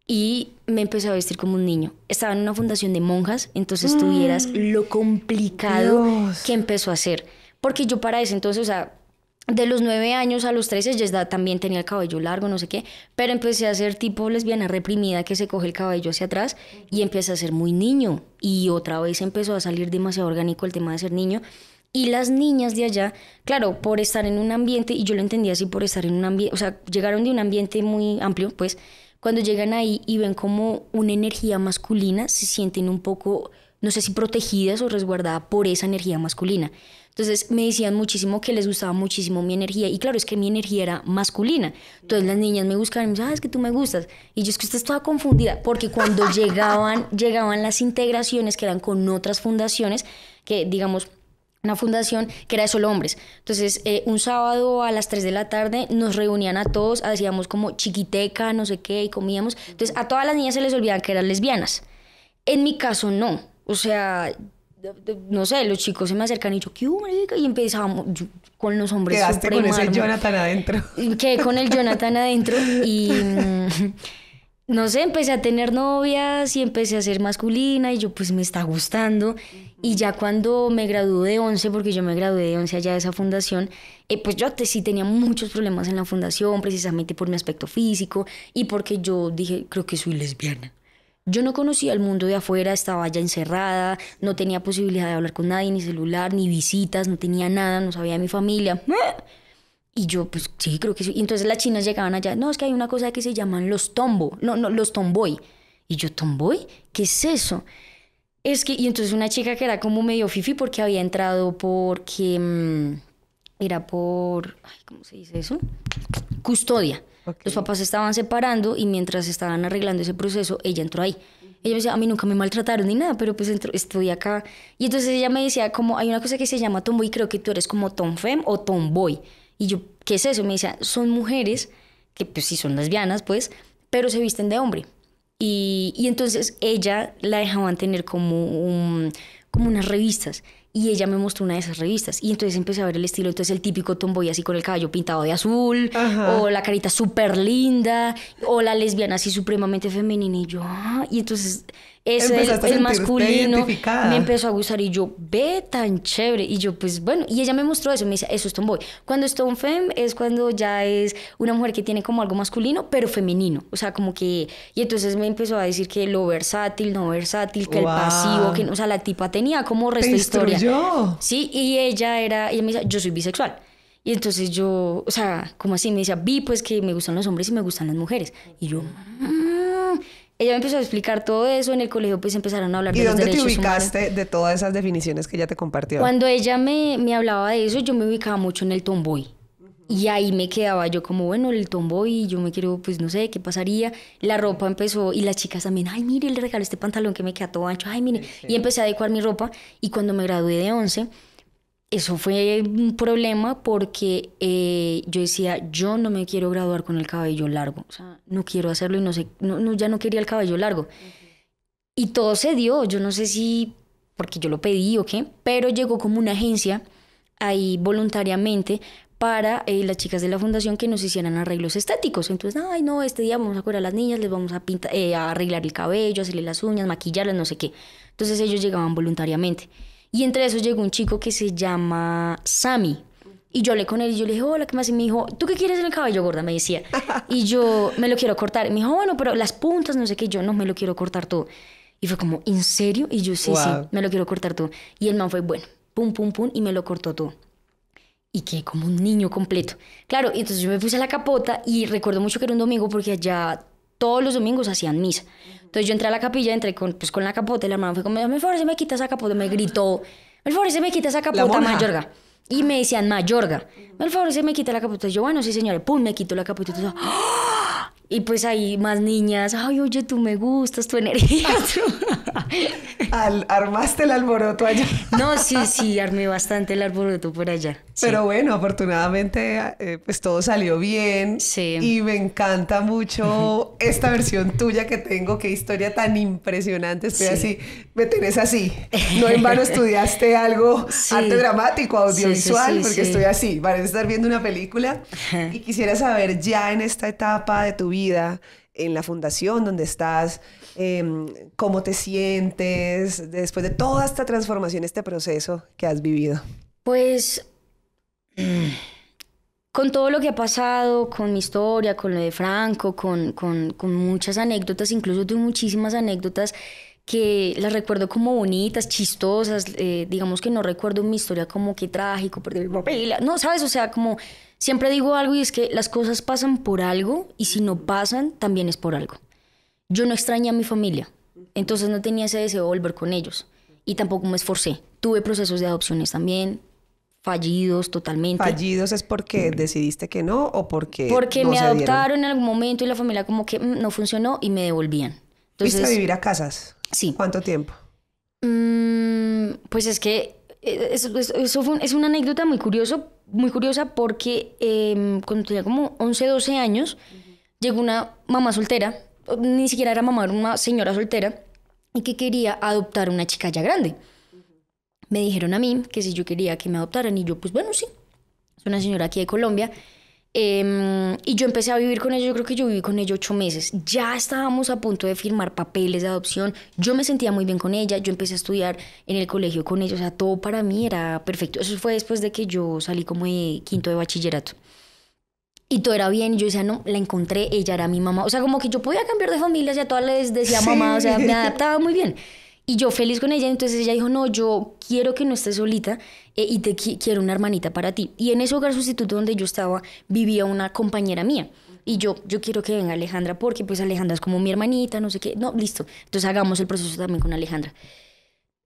Y me empecé a vestir como un niño. Estaba en una fundación de monjas, entonces tuvieras mm. lo complicado que empezó a hacer. Porque yo para eso, entonces, o sea, de los nueve años a los 13 ya también tenía el cabello largo, no sé qué, pero empecé a ser tipo lesbiana reprimida que se coge el cabello hacia atrás y empieza a ser muy niño. Y otra vez empezó a salir demasiado orgánico el tema de ser niño. Y las niñas de allá, claro, por estar en un ambiente, y yo lo entendía así, por estar en un ambiente, o sea, llegaron de un ambiente muy amplio, pues cuando llegan ahí y ven como una energía masculina, se sienten un poco, no sé si protegidas o resguardadas por esa energía masculina. Entonces me decían muchísimo que les gustaba muchísimo mi energía. Y claro, es que mi energía era masculina. Entonces las niñas me buscaban y me decían, ah, es que tú me gustas. Y yo es que usted toda confundida, porque cuando llegaban, llegaban las integraciones que eran con otras fundaciones, que digamos, una fundación que era de solo hombres. Entonces, eh, un sábado a las 3 de la tarde nos reunían a todos, hacíamos como chiquiteca, no sé qué, y comíamos. Entonces, a todas las niñas se les olvidaba que eran lesbianas. En mi caso, no. O sea, no sé, los chicos se me acercan y yo, ¿qué Y empezamos con los hombres. Quedaste con ese Jonathan adentro. Quedé con el Jonathan adentro y... Mm, no sé, empecé a tener novias y empecé a ser masculina y yo pues me está gustando. Y ya cuando me gradué de 11, porque yo me gradué de 11 allá de esa fundación, eh, pues yo sí tenía muchos problemas en la fundación, precisamente por mi aspecto físico y porque yo dije, creo que soy lesbiana. Yo no conocía el mundo de afuera, estaba ya encerrada, no tenía posibilidad de hablar con nadie, ni celular, ni visitas, no tenía nada, no sabía de mi familia. Y yo, pues sí, creo que sí. Y entonces las chinas llegaban allá, no, es que hay una cosa que se llaman los tombo, no, no, los tomboy. Y yo, ¿tomboy? ¿Qué es eso? Es que, y entonces una chica que era como medio fifi porque había entrado porque mm, era por, ¿cómo se dice eso? Custodia. Los papás se estaban separando y mientras estaban arreglando ese proceso, ella entró ahí. Ella me decía, a mí nunca me maltrataron ni nada, pero pues estoy acá. Y entonces ella me decía, como hay una cosa que se llama tomboy, creo que tú eres como tomfem o tomboy. Y yo, ¿qué es eso? Me decía, son mujeres que pues sí son lesbianas, pues, pero se visten de hombre. Y, y entonces ella la dejaban tener como, un, como unas revistas y ella me mostró una de esas revistas y entonces empecé a ver el estilo, entonces el típico tomboy así con el caballo pintado de azul o la carita súper linda o la lesbiana así supremamente femenina y yo, ah", y entonces es el, masculino. Me empezó a gustar y yo, ve tan chévere. Y yo, pues bueno, y ella me mostró eso, me dice, eso es tomboy. Cuando es tomfem es cuando ya es una mujer que tiene como algo masculino, pero femenino. O sea, como que. Y entonces me empezó a decir que lo versátil, no versátil, que el pasivo, que. O sea, la tipa tenía como resto de historia. Sí, y ella era. Ella me dice, yo soy bisexual. Y entonces yo, o sea, como así, me decía, vi pues que me gustan los hombres y me gustan las mujeres. Y yo, ah". Ella me empezó a explicar todo eso, en el colegio pues empezaron a hablar de los derechos humanos. ¿Y dónde te ubicaste de todas esas definiciones que ella te compartió? Cuando ella me, me hablaba de eso, yo me ubicaba mucho en el tomboy. Y ahí me quedaba yo como, bueno, el tomboy, yo me quiero, pues no sé, qué pasaría. La ropa empezó, y las chicas también, ay, mire, le regalo, este pantalón que me queda todo ancho, ay, mire. Y empecé a adecuar mi ropa, y cuando me gradué de 11, eso fue un problema porque eh, yo decía, yo no me quiero graduar con el cabello largo, o sea, no quiero hacerlo y no sé, no, ya no quería el cabello largo. Y todo se dio, yo no sé si porque yo lo pedí o qué, pero llegó como una agencia ahí voluntariamente para eh, las chicas de la fundación que nos hicieran arreglos estéticos. Entonces, ay, no, este día vamos a curar a las niñas, les vamos a, pintar, eh, a arreglar el cabello, hacerle las uñas, maquillarlas, no sé qué. Entonces ellos llegaban voluntariamente. Y entre eso llegó un chico que se llama Sammy. Y yo hablé con él y yo le dije, hola, ¿qué más? Y me dijo, ¿tú qué quieres en el cabello, gorda? Me decía. Y yo, me lo quiero cortar. Y me dijo, bueno, pero las puntas, no sé qué. Yo, no, me lo quiero cortar todo. Y fue como, ¿en serio? Y yo, sí, sí, me lo quiero cortar todo. Y el man fue, bueno, pum, pum, pum, y me lo cortó todo. Y quedé como un niño completo. Claro, entonces yo me fui a la capota y recuerdo mucho que era un domingo porque allá todos los domingos hacían misa. Entonces yo entré a la capilla, entré con, pues, con la capota y la hermana fue como, me favor, se me quita esa capota. Me gritó, me favor, se me quita esa capota, Mayorga. Y me decían, Mayorga, mm. me favor, se me quita la capota. Yo, bueno, sí, señores, pum, me quito la capota. Y pues ahí más niñas, ay, oye, tú me gustas, tu energía. Al, ¿Armaste el alboroto allá? no, sí, sí, armé bastante el alboroto por allá. Pero bueno, afortunadamente, eh, pues todo salió bien. Y me encanta mucho esta versión tuya que tengo. Qué historia tan impresionante. Estoy así, me tenés así. No en vano estudiaste algo arte dramático, audiovisual, porque estoy así. Parece estar viendo una película. Y quisiera saber, ya en esta etapa de tu vida, en la fundación donde estás, Em, cómo te sientes después de toda esta transformación, este proceso que has vivido. Pues con todo lo que ha pasado, con mi historia, con lo de Franco, con, muchas anécdotas, incluso tengo muchísimas anécdotas que las recuerdo como bonitas, chistosas, eh, digamos que no recuerdo mi historia como que trágico, porque no, sabes, o sea, como siempre digo algo y es que las cosas pasan por algo y si no pasan, también es por algo yo no extrañé a mi familia, entonces no tenía ese deseo de volver con ellos y tampoco me esforcé. Tuve procesos de adopciones también, fallidos totalmente. ¿Fallidos es porque decidiste que no o porque... Porque me adoptaron en algún momento y la familia como que mm, no funcionó y me devolvían. Entonces, ¿Viste a vivir a casas? Sí. ¿Cuánto tiempo? Mm, pues es que eh, eso, es una anécdota muy, curioso, muy curiosa porque em, cuando tenía como 11, 12 años, llegó una mamá soltera ni siquiera era mamá, era una señora soltera y que quería adoptar una chica ya grande. Me dijeron a mí que si yo quería que me adoptaran y yo pues bueno, sí. Es una señora aquí de Colombia. Em, y yo empecé a vivir con ella, yo creo que yo viví con ella ocho meses. Ya estábamos a punto de firmar papeles de adopción. Yo me sentía muy bien con ella, yo empecé a estudiar en el colegio con ella, o sea, todo para mí era perfecto. Eso fue después de que yo salí como de quinto de bachillerato. Y todo era bien, y yo decía, no, la encontré, ella era mi mamá. O sea, como que yo podía cambiar de familia, ya todas les decía mamá, o sea, me adaptaba muy bien. Y yo feliz con ella, entonces ella dijo, no, yo quiero que no estés solita eh, y te quiero una hermanita para ti. Y en ese hogar sustituto donde yo estaba vivía una compañera mía. Y yo, yo quiero que venga Alejandra porque pues Alejandra es como mi hermanita, no sé qué. No, listo. Entonces hagamos el proceso también con Alejandra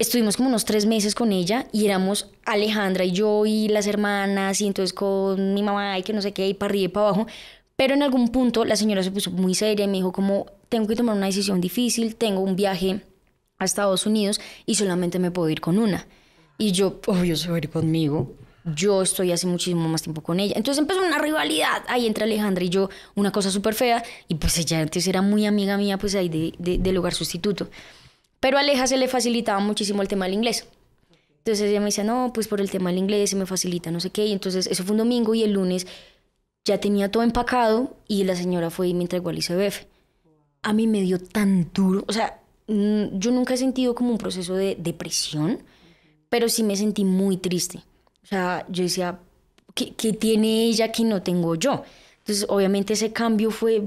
estuvimos como unos tres meses con ella y éramos Alejandra y yo y las hermanas y entonces con mi mamá y que no sé qué y para arriba y para abajo. Pero en algún punto la señora se puso muy seria y me dijo como tengo que tomar una decisión difícil, tengo un viaje a Estados Unidos y solamente me puedo ir con una. Y yo, obvio, se va a ir conmigo. Yo estoy hace muchísimo más tiempo con ella. Entonces empezó una rivalidad ahí entre Alejandra y yo, una cosa súper fea. Y pues ella antes era muy amiga mía, pues ahí de, de, del hogar sustituto. Pero a Aleja se le facilitaba muchísimo el tema del inglés. Entonces ella me dice, no, pues por el tema del inglés se me facilita, no sé qué. Y entonces eso fue un domingo y el lunes ya tenía todo empacado y la señora fue y me entregó al ICBF. A mí me dio tan duro, o sea, mm, yo nunca he sentido como un proceso de depresión, pero sí me sentí muy triste. O sea, yo decía, qué tiene ella que no tengo yo? Entonces, obviamente ese cambio fue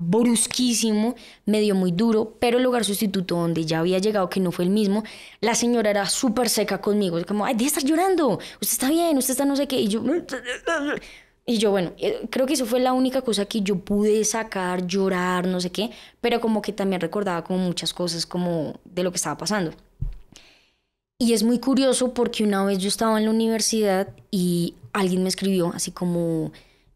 brusquísimo, medio muy duro, pero el lugar sustituto donde ya había llegado, que no fue el mismo, la señora era súper seca conmigo, como, ay, debe estar llorando, usted está bien, usted está no sé qué, y yo... Y yo, bueno, eh, creo que eso fue la única cosa que yo pude sacar, llorar, no sé qué, pero como que también recordaba como muchas cosas como de lo que estaba pasando. Y es muy curioso porque una vez yo estaba en la universidad y alguien me escribió así como,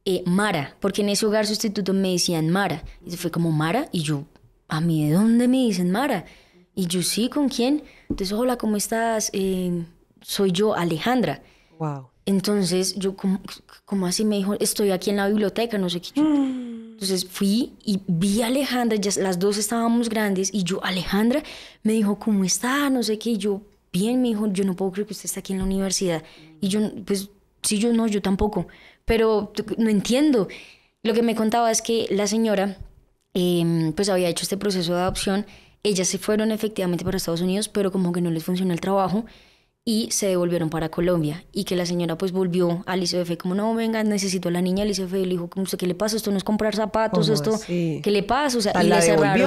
eh, Mara, porque en ese hogar sustituto me decían Mara. Y se fue como Mara, y yo, ¿a mí de dónde me dicen Mara? Y yo, sí, ¿con quién? Entonces, hola, ¿cómo estás? Eh, soy yo, Alejandra. Wow. Entonces, yo, como, así me dijo, estoy aquí en la biblioteca, no sé qué. Entonces fui y vi a Alejandra, ya las dos estábamos grandes, y yo, Alejandra, me dijo, ¿cómo está? No sé qué. Y yo, bien, me dijo, yo no puedo creer que usted está aquí en la universidad. Y yo, pues, sí, yo no, yo tampoco pero no entiendo. Lo que me contaba es que la señora, em, pues había hecho este proceso de adopción, ellas se fueron efectivamente para Estados Unidos, pero como que no les funcionó el trabajo y se devolvieron para Colombia y que la señora pues volvió a ICF como no venga necesito a la niña el ICF le dijo usted qué le pasa esto no es comprar zapatos esto qué le pasa o sea y la le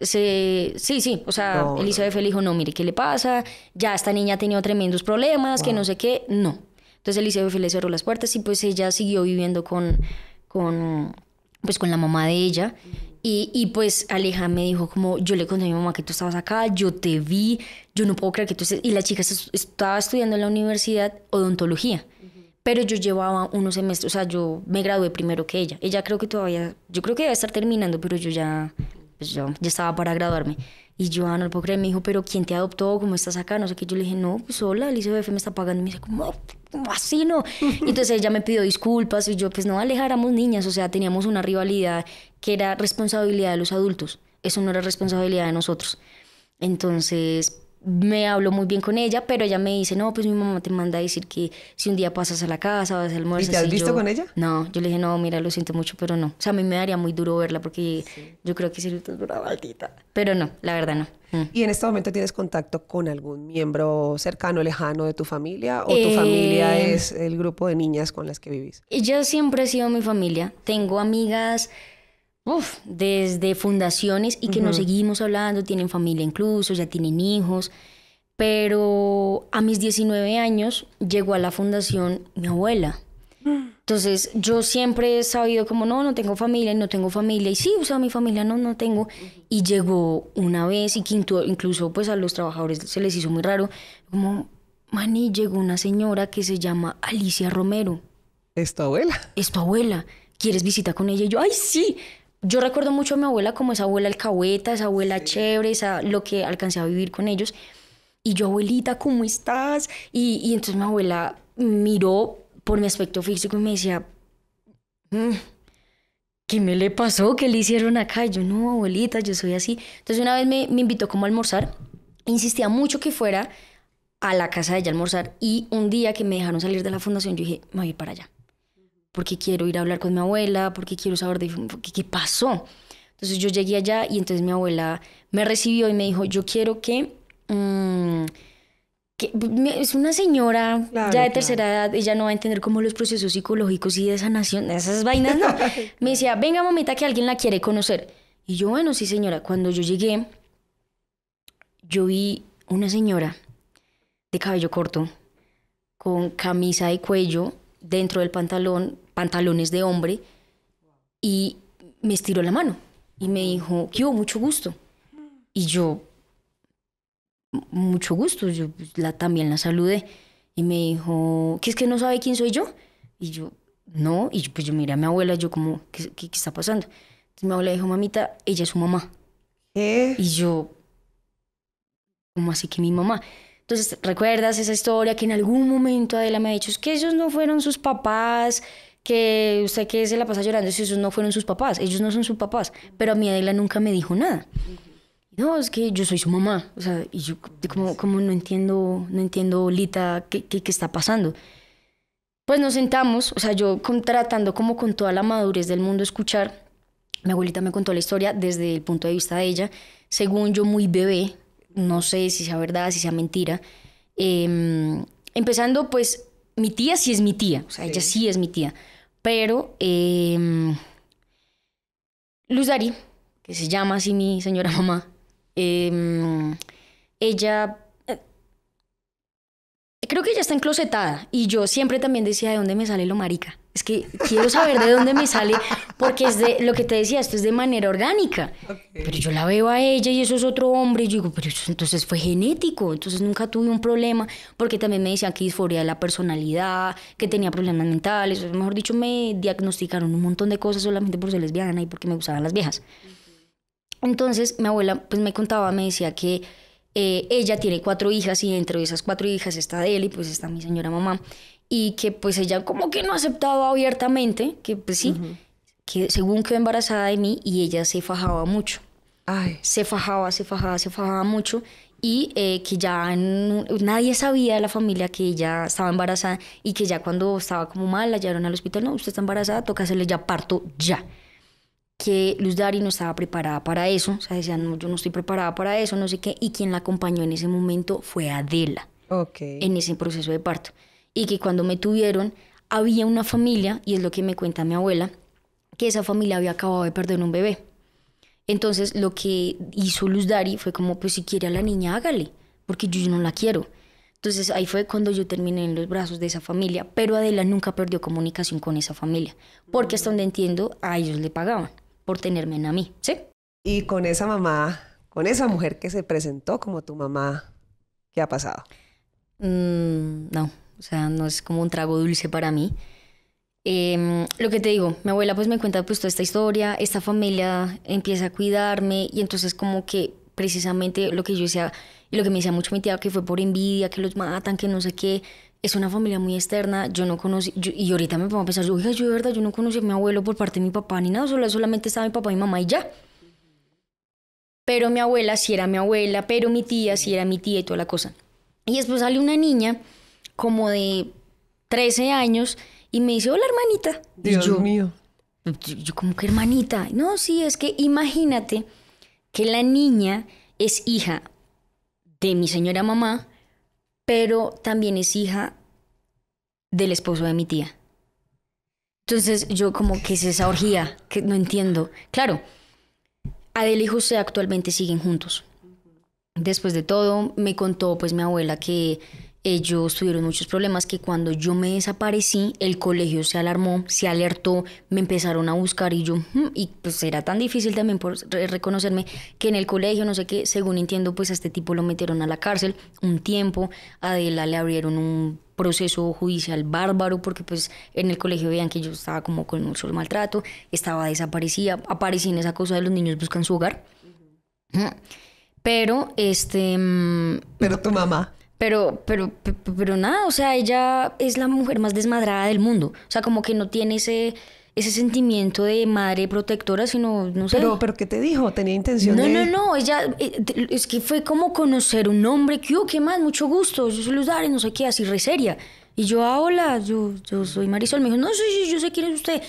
sí, sí, o sea, el le dijo, no, mire, ¿qué le pasa? Ya esta niña ha tenido tremendos problemas, que no sé qué, no. Entonces el ICBF le cerró las puertas y pues ella siguió viviendo con, con, pues, con la mamá de ella. Y, y, pues Aleja me dijo como, yo le conté a mi mamá que tú estabas acá, yo te vi, yo no puedo creer que tú estés... Y la chica estaba estudiando en la universidad odontología, pero yo llevaba unos semestres, o sea, yo me gradué primero que ella. Ella creo que todavía, yo creo que a estar terminando, pero yo ya, pues yo ya estaba para graduarme. Y yo, ah, no lo puedo creer, me dijo, pero ¿quién te adoptó? ¿Cómo estás acá? No sé qué. Yo le dije, no, pues hola, el ICBF me está pagando. Y me dice, como, oh, así no. entonces ella me pidió disculpas y yo, pues no alejáramos niñas, o sea, teníamos una rivalidad que era responsabilidad de los adultos, eso no era responsabilidad de nosotros. Entonces, me hablo muy bien con ella, pero ella me dice, no, pues mi mamá te manda a decir que si un día pasas a la casa, vas a almorzar. ¿Y te has visto con ella? No, yo le dije, no, mira, lo siento mucho, pero no. O sea, a mí me daría muy duro verla porque yo creo que sería una maldita. Pero no, la verdad no. Mm. ¿Y en este momento tienes contacto con algún miembro cercano, lejano de tu familia? ¿O tu eh, familia es el grupo de niñas con las que vivís? Yo siempre he sido mi familia. Tengo amigas Uf, desde fundaciones y que nos seguimos hablando, tienen familia incluso, ya tienen hijos. Pero a mis 19 años llegó a la fundación mi abuela. Entonces yo siempre he sabido como no, no tengo familia, no tengo familia. Y sí, o sea, mi familia no, no tengo. Y llegó una vez y quinto, incluso pues a los trabajadores se les hizo muy raro. Como, mani, llegó una señora que se llama Alicia Romero. ¿Es tu abuela? Es tu abuela. ¿Quieres visita con ella? Y yo, ay, sí. Yo recuerdo mucho a mi abuela como esa abuela alcahueta, esa abuela chévere, lo que alcancé a vivir con ellos. Y yo, abuelita, ¿cómo estás? Y, entonces mi abuela miró por mi aspecto físico y me decía, mm, ¿qué me le pasó? ¿Qué le hicieron acá? yo, no, abuelita, yo soy así. Entonces una vez me, invitó como a almorzar. Insistía mucho que fuera a la casa de ella a almorzar. Y un día que me dejaron salir de la fundación, yo dije, me voy para allá porque quiero ir a hablar con mi abuela, porque quiero saber de, qué pasó. Entonces yo llegué allá y entonces mi abuela me recibió y me dijo, yo quiero que... Mm, es una señora ya de tercera edad, ella no va a entender cómo los procesos psicológicos y de sanación, esas vainas no. me decía, venga mamita que alguien la quiere conocer. Y yo, bueno, sí señora, cuando yo llegué, yo vi una señora de cabello corto, con camisa de cuello, dentro del pantalón, pantalones de hombre, y me estiró la mano y me dijo, hubo mucho gusto. Y yo, mucho gusto, yo pues, la, también la saludé. Y me dijo, ¿qué es que no sabe quién soy yo? Y yo, no. Y pues yo miré a mi abuela, yo como, ¿qué, qué, está pasando? Entonces mi abuela dijo, mamita, ella es su mamá. ¿Qué? Y yo, ¿cómo así que mi mamá? Entonces, ¿recuerdas esa historia que en algún momento Adela me ha dicho? Es que ellos no fueron sus papás, que usted que se la pasa llorando si esos no fueron sus papás, ellos no son sus papás, pero a mí Adela nunca me dijo nada. No, es que yo soy su mamá, o sea, y yo como, como no entiendo, no entiendo, Lita, qué, qué, qué está pasando. Pues nos sentamos, o sea, yo contratando tratando como con toda la madurez del mundo escuchar, mi abuelita me contó la historia desde el punto de vista de ella, según yo muy bebé, no sé si sea verdad, si sea mentira. Em, empezando pues, mi tía sí es mi tía, o sea, ella sí es mi tía pero eh, Luzari, que se llama así mi señora mamá, em, ella eh, creo que ella está enclosetada y yo siempre también decía de dónde me sale lo marica. Es que quiero saber de dónde me sale, porque es de lo que te decía, esto es de manera orgánica. Pero yo la veo a ella y eso es otro hombre. Y yo digo, pero entonces fue genético, entonces nunca tuve un problema, porque también me decían que disforia de la personalidad, que tenía problemas mentales. Mejor dicho, me diagnosticaron un montón de cosas solamente por ser lesbiana y porque me gustaban las viejas. Entonces mi abuela pues me contaba, me decía que eh, ella tiene cuatro hijas y entre esas cuatro hijas está él y pues está mi señora mamá y que pues ella como que no aceptaba abiertamente, que pues sí, que según quedó embarazada de mí y ella se fajaba mucho. Ay. Se fajaba, se fajaba, se fajaba mucho y eh, que ya nadie sabía de la familia que ella estaba embarazada y que ya cuando estaba como mal la llevaron al hospital, no, usted está embarazada, toca hacerle ya parto ya. Que Luz Dari no estaba preparada para eso, o sea, decía, no, yo no estoy preparada para eso, no sé qué, y quien la acompañó en ese momento fue Adela ok en ese proceso de parto y que cuando me tuvieron había una familia, y es lo que me cuenta mi abuela, que esa familia había acabado de perder un bebé. Entonces lo que hizo Luz Dari fue como, pues si quiere a la niña, hágale, porque yo no la quiero. Entonces ahí fue cuando yo terminé en los brazos de esa familia, pero Adela nunca perdió comunicación con esa familia, porque hasta donde entiendo, a ellos le pagaban por tenerme en a mí, ¿sí? Y con esa mamá, con esa mujer que se presentó como tu mamá, ¿qué ha pasado? Mm, no o sea, no es como un trago dulce para mí. Em, lo que te digo, mi abuela pues me cuenta pues toda esta historia, esta familia empieza a cuidarme y entonces como que precisamente lo que yo decía y lo que me decía mucho mi tía que fue por envidia, que los matan, que no sé qué, es una familia muy externa, yo no conocí, y ahorita me pongo a pensar, oiga, yo de verdad, yo no conocí a mi abuelo por parte de mi papá ni nada, solo, solamente estaba mi papá y mi mamá y ya. Pero mi abuela sí era mi abuela, pero mi tía sí era mi tía y toda la cosa. Y después sale una niña como de 13 años y me dice, hola hermanita. Dios mío. Yo, como que hermanita. No, sí, es que imagínate que la niña es hija de mi señora mamá, pero también es hija del esposo de mi tía. Entonces yo como que es esa orgía, que no entiendo. Claro, Adel y José actualmente siguen juntos. Después de todo, me contó pues mi abuela que ellos tuvieron muchos problemas que cuando yo me desaparecí, el colegio se alarmó, se alertó, me empezaron a buscar y yo, hmm, y pues era tan difícil también por reconocerme que en el colegio, no sé qué, según entiendo, pues a este tipo lo metieron a la cárcel un tiempo, a Adela le abrieron un proceso judicial bárbaro porque pues en el colegio veían que yo estaba como con un solo maltrato, estaba desaparecida, aparecí en esa cosa de los niños buscan su hogar. Pero este... Mm, Pero tu mamá. Pero, pero, pero nada, o sea, ella es la mujer más desmadrada del mundo. O sea, como que no tiene ese, ese sentimiento de madre protectora, sino, no sé. Pero, pero ¿qué te dijo? ¿Tenía intención no, de...? No, no, no, ella, eh, es que fue como conocer un hombre, que, oh, qué más, mucho gusto, yo soy Luz Dare, no sé qué, así re seria. Y yo, ah, hola, yo, yo soy Marisol. Me dijo, no, sí, sí, yo sé quién es usted.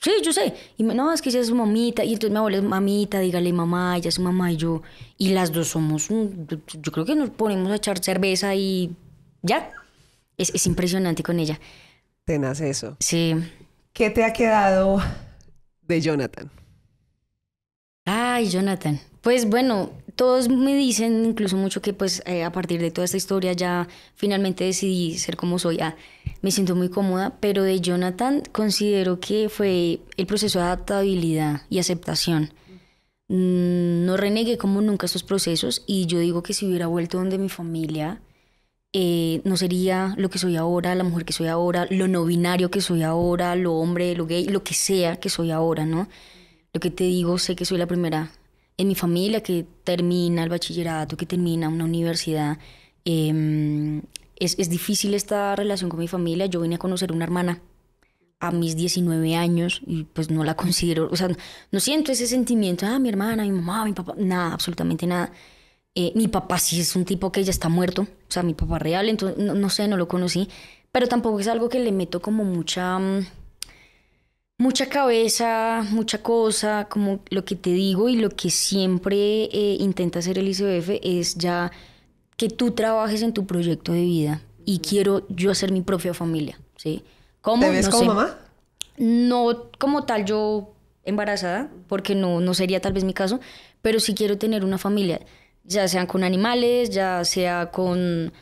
Sí, yo sé. Y no, es que ella es su mamita. Y entonces mi abuela mamita, dígale mamá, ella es su mamá y yo. Y las dos somos. Yo creo que nos ponemos a echar cerveza y ya. Es, es impresionante con ella. Tenaz eso. Sí. ¿Qué te ha quedado de Jonathan? Ay, Jonathan. Pues bueno, todos me dicen incluso mucho que pues eh, a partir de toda esta historia ya finalmente decidí ser como soy. Ah, me siento muy cómoda, pero de Jonathan considero que fue el proceso de adaptabilidad y aceptación. Mm, no renegué como nunca estos procesos y yo digo que si hubiera vuelto donde mi familia, eh, no sería lo que soy ahora, la mujer que soy ahora, lo no binario que soy ahora, lo hombre, lo gay, lo que sea que soy ahora, ¿no? Lo que te digo, sé que soy la primera en mi familia que termina el bachillerato, que termina una universidad. Em, es, es, difícil esta relación con mi familia. Yo vine a conocer una hermana a mis 19 años y pues no la considero, o sea, no siento ese sentimiento, ah, mi hermana, mi mamá, mi papá, nada, absolutamente nada. Eh, mi papá sí es un tipo que ya está muerto, o sea, mi papá real, entonces no, sé, no lo conocí, pero tampoco es algo que le meto como mucha... Mm, mucha cabeza, mucha cosa, como lo que te digo y lo que siempre eh, intenta hacer el ICBF es ya que tú trabajes en tu proyecto de vida y quiero yo hacer mi propia familia, ¿sí? ¿Cómo? ¿Te ves como mamá? No como tal yo embarazada, porque no, no sería tal vez mi caso, pero sí quiero tener una familia, ya sean con animales, ya sea con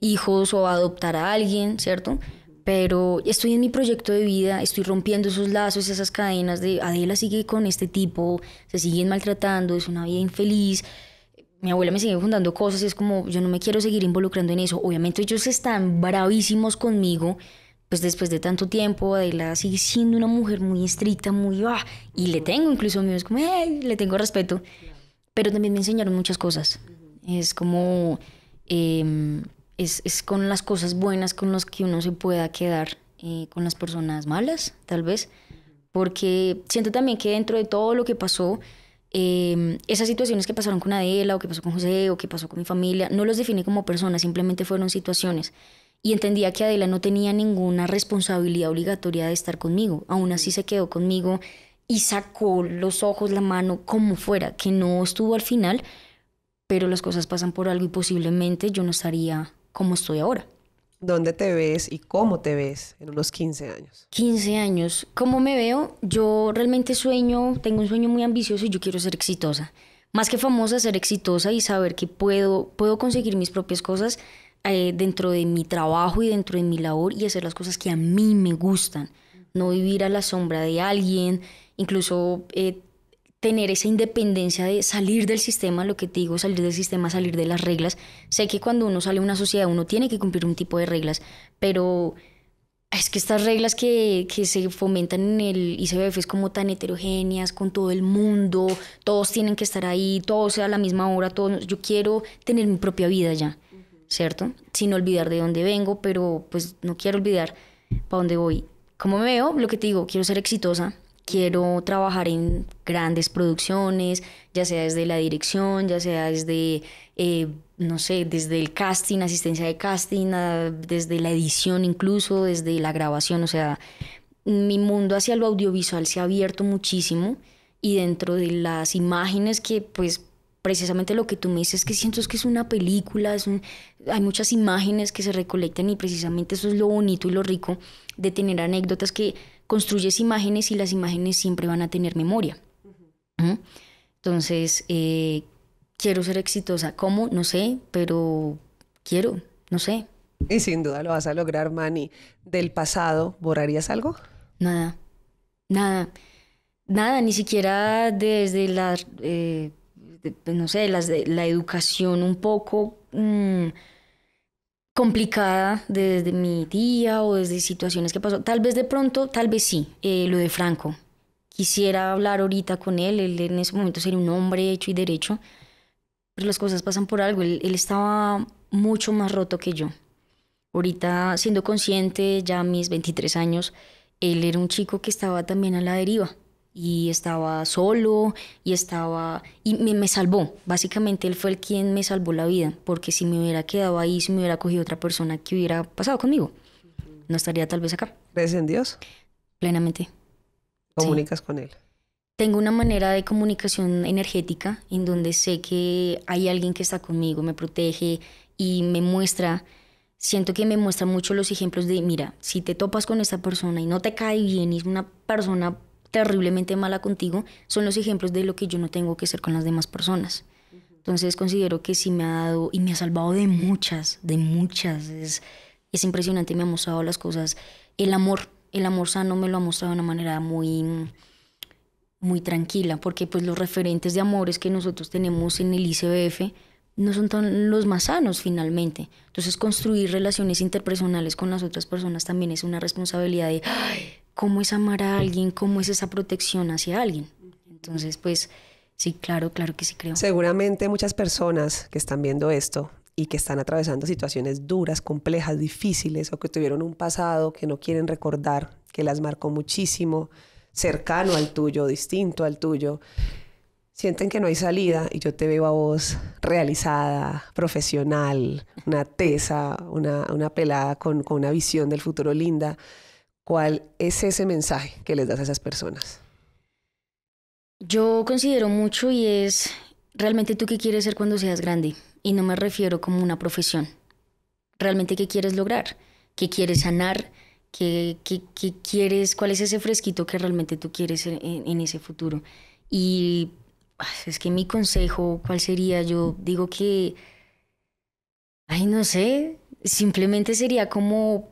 hijos o adoptar a alguien, ¿cierto? pero estoy en mi proyecto de vida, estoy rompiendo esos lazos, esas cadenas de Adela sigue con este tipo, se siguen maltratando, es una vida infeliz. Mi abuela me sigue fundando cosas es como, yo no me quiero seguir involucrando en eso. Obviamente ellos están bravísimos conmigo, pues después de tanto tiempo, Adela sigue siendo una mujer muy estricta, muy, ah, y le tengo incluso a mí, es como, eh, le tengo respeto. Pero también me enseñaron muchas cosas. Es como... Em, es, con las cosas buenas con las que uno se pueda quedar, eh, con las personas malas, tal vez, porque siento también que dentro de todo lo que pasó, em, esas situaciones que pasaron con Adela o que pasó con José o que pasó con mi familia, no los definí como personas, simplemente fueron situaciones. Y entendía que Adela no tenía ninguna responsabilidad obligatoria de estar conmigo. Aún así se quedó conmigo y sacó los ojos, la mano, como fuera, que no estuvo al final, pero las cosas pasan por algo y posiblemente yo no estaría como estoy ahora. ¿Dónde te ves y cómo te ves en unos 15 años? 15 años. ¿Cómo me veo? Yo realmente sueño, tengo un sueño muy ambicioso y yo quiero ser exitosa. Más que famosa, ser exitosa y saber que puedo, puedo conseguir mis propias cosas eh, dentro de mi trabajo y dentro de mi labor y hacer las cosas que a mí me gustan. No vivir a la sombra de alguien, incluso eh, tener esa independencia de salir del sistema, lo que te digo, salir del sistema, salir de las reglas. Sé que cuando uno sale a una sociedad uno tiene que cumplir un tipo de reglas, pero es que estas reglas que, se fomentan en el ICBF es como tan heterogéneas, con todo el mundo, todos tienen que estar ahí, todos a la misma hora, todos, yo quiero tener mi propia vida ya, ¿cierto? Sin olvidar de dónde vengo, pero pues no quiero olvidar para dónde voy. Como me veo, lo que te digo, quiero ser exitosa, quiero trabajar en grandes producciones, ya sea desde la dirección, ya sea desde, eh, no sé, desde el casting, asistencia de casting, desde la edición incluso, desde la grabación, o sea, mi mundo hacia lo audiovisual se ha abierto muchísimo y dentro de las imágenes que pues precisamente lo que tú me dices que siento que es una película, es un, hay muchas imágenes que se recolectan y precisamente eso es lo bonito y lo rico de tener anécdotas que construyes imágenes y las imágenes siempre van a tener memoria. Entonces, eh, quiero ser exitosa. ¿Cómo? No sé, pero quiero, no sé. Y sin duda lo vas a lograr, Manny. ¿Del pasado borrarías algo? Nada, nada, nada, ni siquiera desde la, eh, no sé, las de, la educación un poco. Mm, complicada desde mi día o desde situaciones que pasó. Tal vez de pronto, tal vez sí, eh, lo de Franco. Quisiera hablar ahorita con él, él en ese momento sería un hombre hecho y derecho, pero las cosas pasan por algo, él, él estaba mucho más roto que yo. Ahorita, siendo consciente, ya a mis 23 años, él era un chico que estaba también a la deriva y estaba solo y estaba y me, salvó básicamente él fue el quien me salvó la vida porque si me hubiera quedado ahí si me hubiera cogido otra persona que hubiera pasado conmigo no estaría tal vez acá crees en Dios plenamente comunicas con él tengo una manera de comunicación energética en donde sé que hay alguien que está conmigo me protege y me muestra siento que me muestra mucho los ejemplos de mira si te topas con esta persona y no te cae bien y es una persona terriblemente mala contigo son los ejemplos de lo que yo no tengo que hacer con las demás personas. Entonces considero que sí me ha dado y me ha salvado de muchas, de muchas. Es, impresionante, me ha mostrado las cosas. El amor, el amor sano me lo ha mostrado de una manera muy muy tranquila, porque pues los referentes de amores que nosotros tenemos en el ICBF no son tan los más sanos finalmente. Entonces construir relaciones interpersonales con las otras personas también es una responsabilidad de, cómo es amar a alguien, cómo es esa protección hacia alguien. Entonces, pues sí, claro, claro que sí creo. Seguramente muchas personas que están viendo esto y que están atravesando situaciones duras, complejas, difíciles o que tuvieron un pasado que no quieren recordar, que las marcó muchísimo, cercano al tuyo, distinto al tuyo, sienten que no hay salida y yo te veo a vos realizada, profesional, una tesa, una, una pelada con una visión del futuro linda. ¿Cuál es ese mensaje que les das a esas personas? Yo considero mucho y es realmente tú qué quieres ser cuando seas grande. Y no me refiero como una profesión. Realmente qué quieres lograr, qué quieres sanar, qué, qué, quieres, cuál es ese fresquito que realmente tú quieres en, en ese futuro. Y ah, es que mi consejo, ¿cuál sería? Yo digo que, ay, no sé, simplemente sería como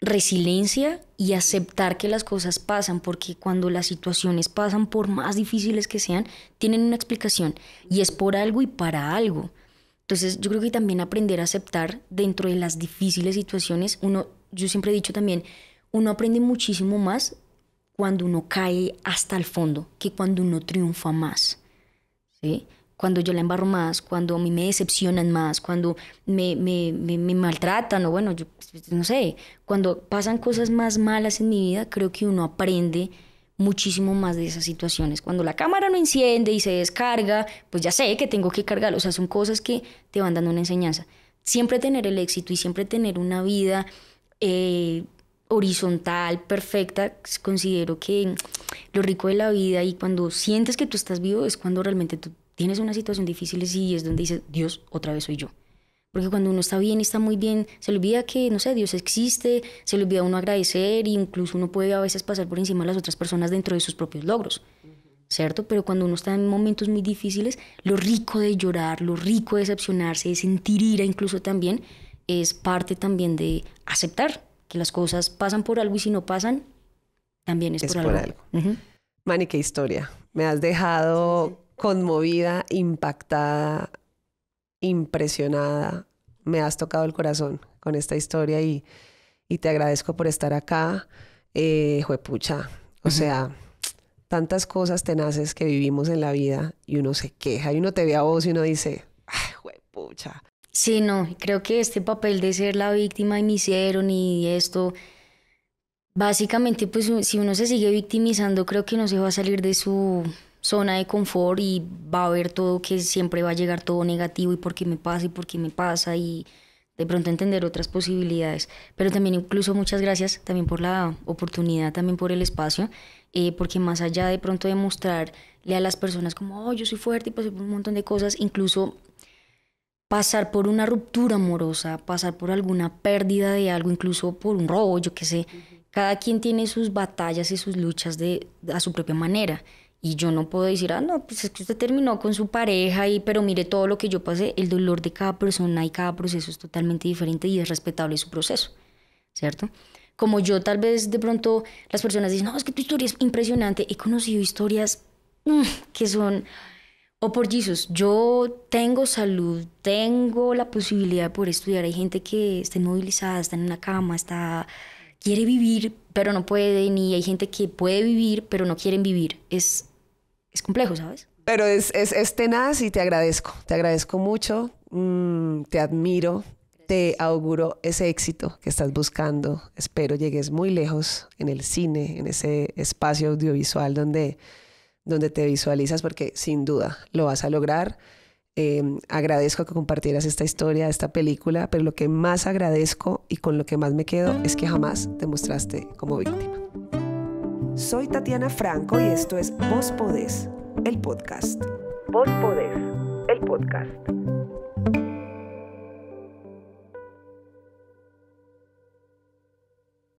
resiliencia y aceptar que las cosas pasan, porque cuando las situaciones pasan, por más difíciles que sean, tienen una explicación y es por algo y para algo. Entonces yo creo que también aprender a aceptar dentro de las difíciles situaciones, uno, yo siempre he dicho también, uno aprende muchísimo más cuando uno cae hasta el fondo que cuando uno triunfa más. ¿sí? cuando yo la embarro más, cuando a mí me decepcionan más, cuando me, maltratan o bueno, yo no sé, cuando pasan cosas más malas en mi vida, creo que uno aprende muchísimo más de esas situaciones. Cuando la cámara no enciende y se descarga, pues ya sé que tengo que cargarlo. O sea, son cosas que te van dando una enseñanza. Siempre tener el éxito y siempre tener una vida eh, horizontal, perfecta, considero que lo rico de la vida y cuando sientes que tú estás vivo es cuando realmente tú tienes una situación difícil y es donde dices, Dios, otra vez soy yo. Porque cuando uno está bien está muy bien, se le olvida que, no sé, Dios existe, se le olvida uno agradecer e incluso uno puede a veces pasar por encima de las otras personas dentro de sus propios logros, ¿cierto? Pero cuando uno está en momentos muy difíciles, lo rico de llorar, lo rico de decepcionarse, de sentir ira incluso también, es parte también de aceptar que las cosas pasan por algo y si no pasan, también es, por, algo. algo. Mani, qué historia. Me has dejado conmovida, impactada, impresionada. Me has tocado el corazón con esta historia y, te agradezco por estar acá. Eh, juepucha, o sea, tantas cosas tenaces que vivimos en la vida y uno se queja y uno te ve a vos y uno dice, ay, juepucha. Sí, no, creo que este papel de ser la víctima y me hicieron y esto, básicamente, pues si uno se sigue victimizando, creo que no se va a salir de su zona de confort y va a haber todo que siempre va a llegar todo negativo y por qué me pasa y por qué me pasa y de pronto entender otras posibilidades. Pero también incluso muchas gracias también por la oportunidad, también por el espacio, eh, porque más allá de pronto de a las personas como, oh, yo soy fuerte y pasé por un montón de cosas, incluso pasar por una ruptura amorosa, pasar por alguna pérdida de algo, incluso por un robo, yo qué sé. Cada quien tiene sus batallas y sus luchas de, a su propia manera. Y yo no puedo decir, ah, no, pues es que usted terminó con su pareja y, pero mire todo lo que yo pasé. El dolor de cada persona y cada proceso es totalmente diferente y es respetable su proceso, ¿cierto? Como yo tal vez de pronto las personas dicen, no, es que tu historia es impresionante. He conocido historias mm, que son, o por Jesus, yo tengo salud, tengo la posibilidad por estudiar. Hay gente que está inmovilizada, está en una cama, está quiere vivir, pero no puede, ni hay gente que puede vivir, pero no quieren vivir. Es es complejo, ¿sabes? Pero es, es, es tenaz y te agradezco, te agradezco mucho, mm, te admiro, te auguro ese éxito que estás buscando. Espero llegues muy lejos en el cine, en ese espacio audiovisual donde, donde te visualizas, porque sin duda lo vas a lograr. Em, agradezco que compartieras esta historia, esta película, pero lo que más agradezco y con lo que más me quedo es que jamás te mostraste como víctima. Soy Tatiana Franco y esto es Vos Podés, el podcast. Vos Podés, el podcast.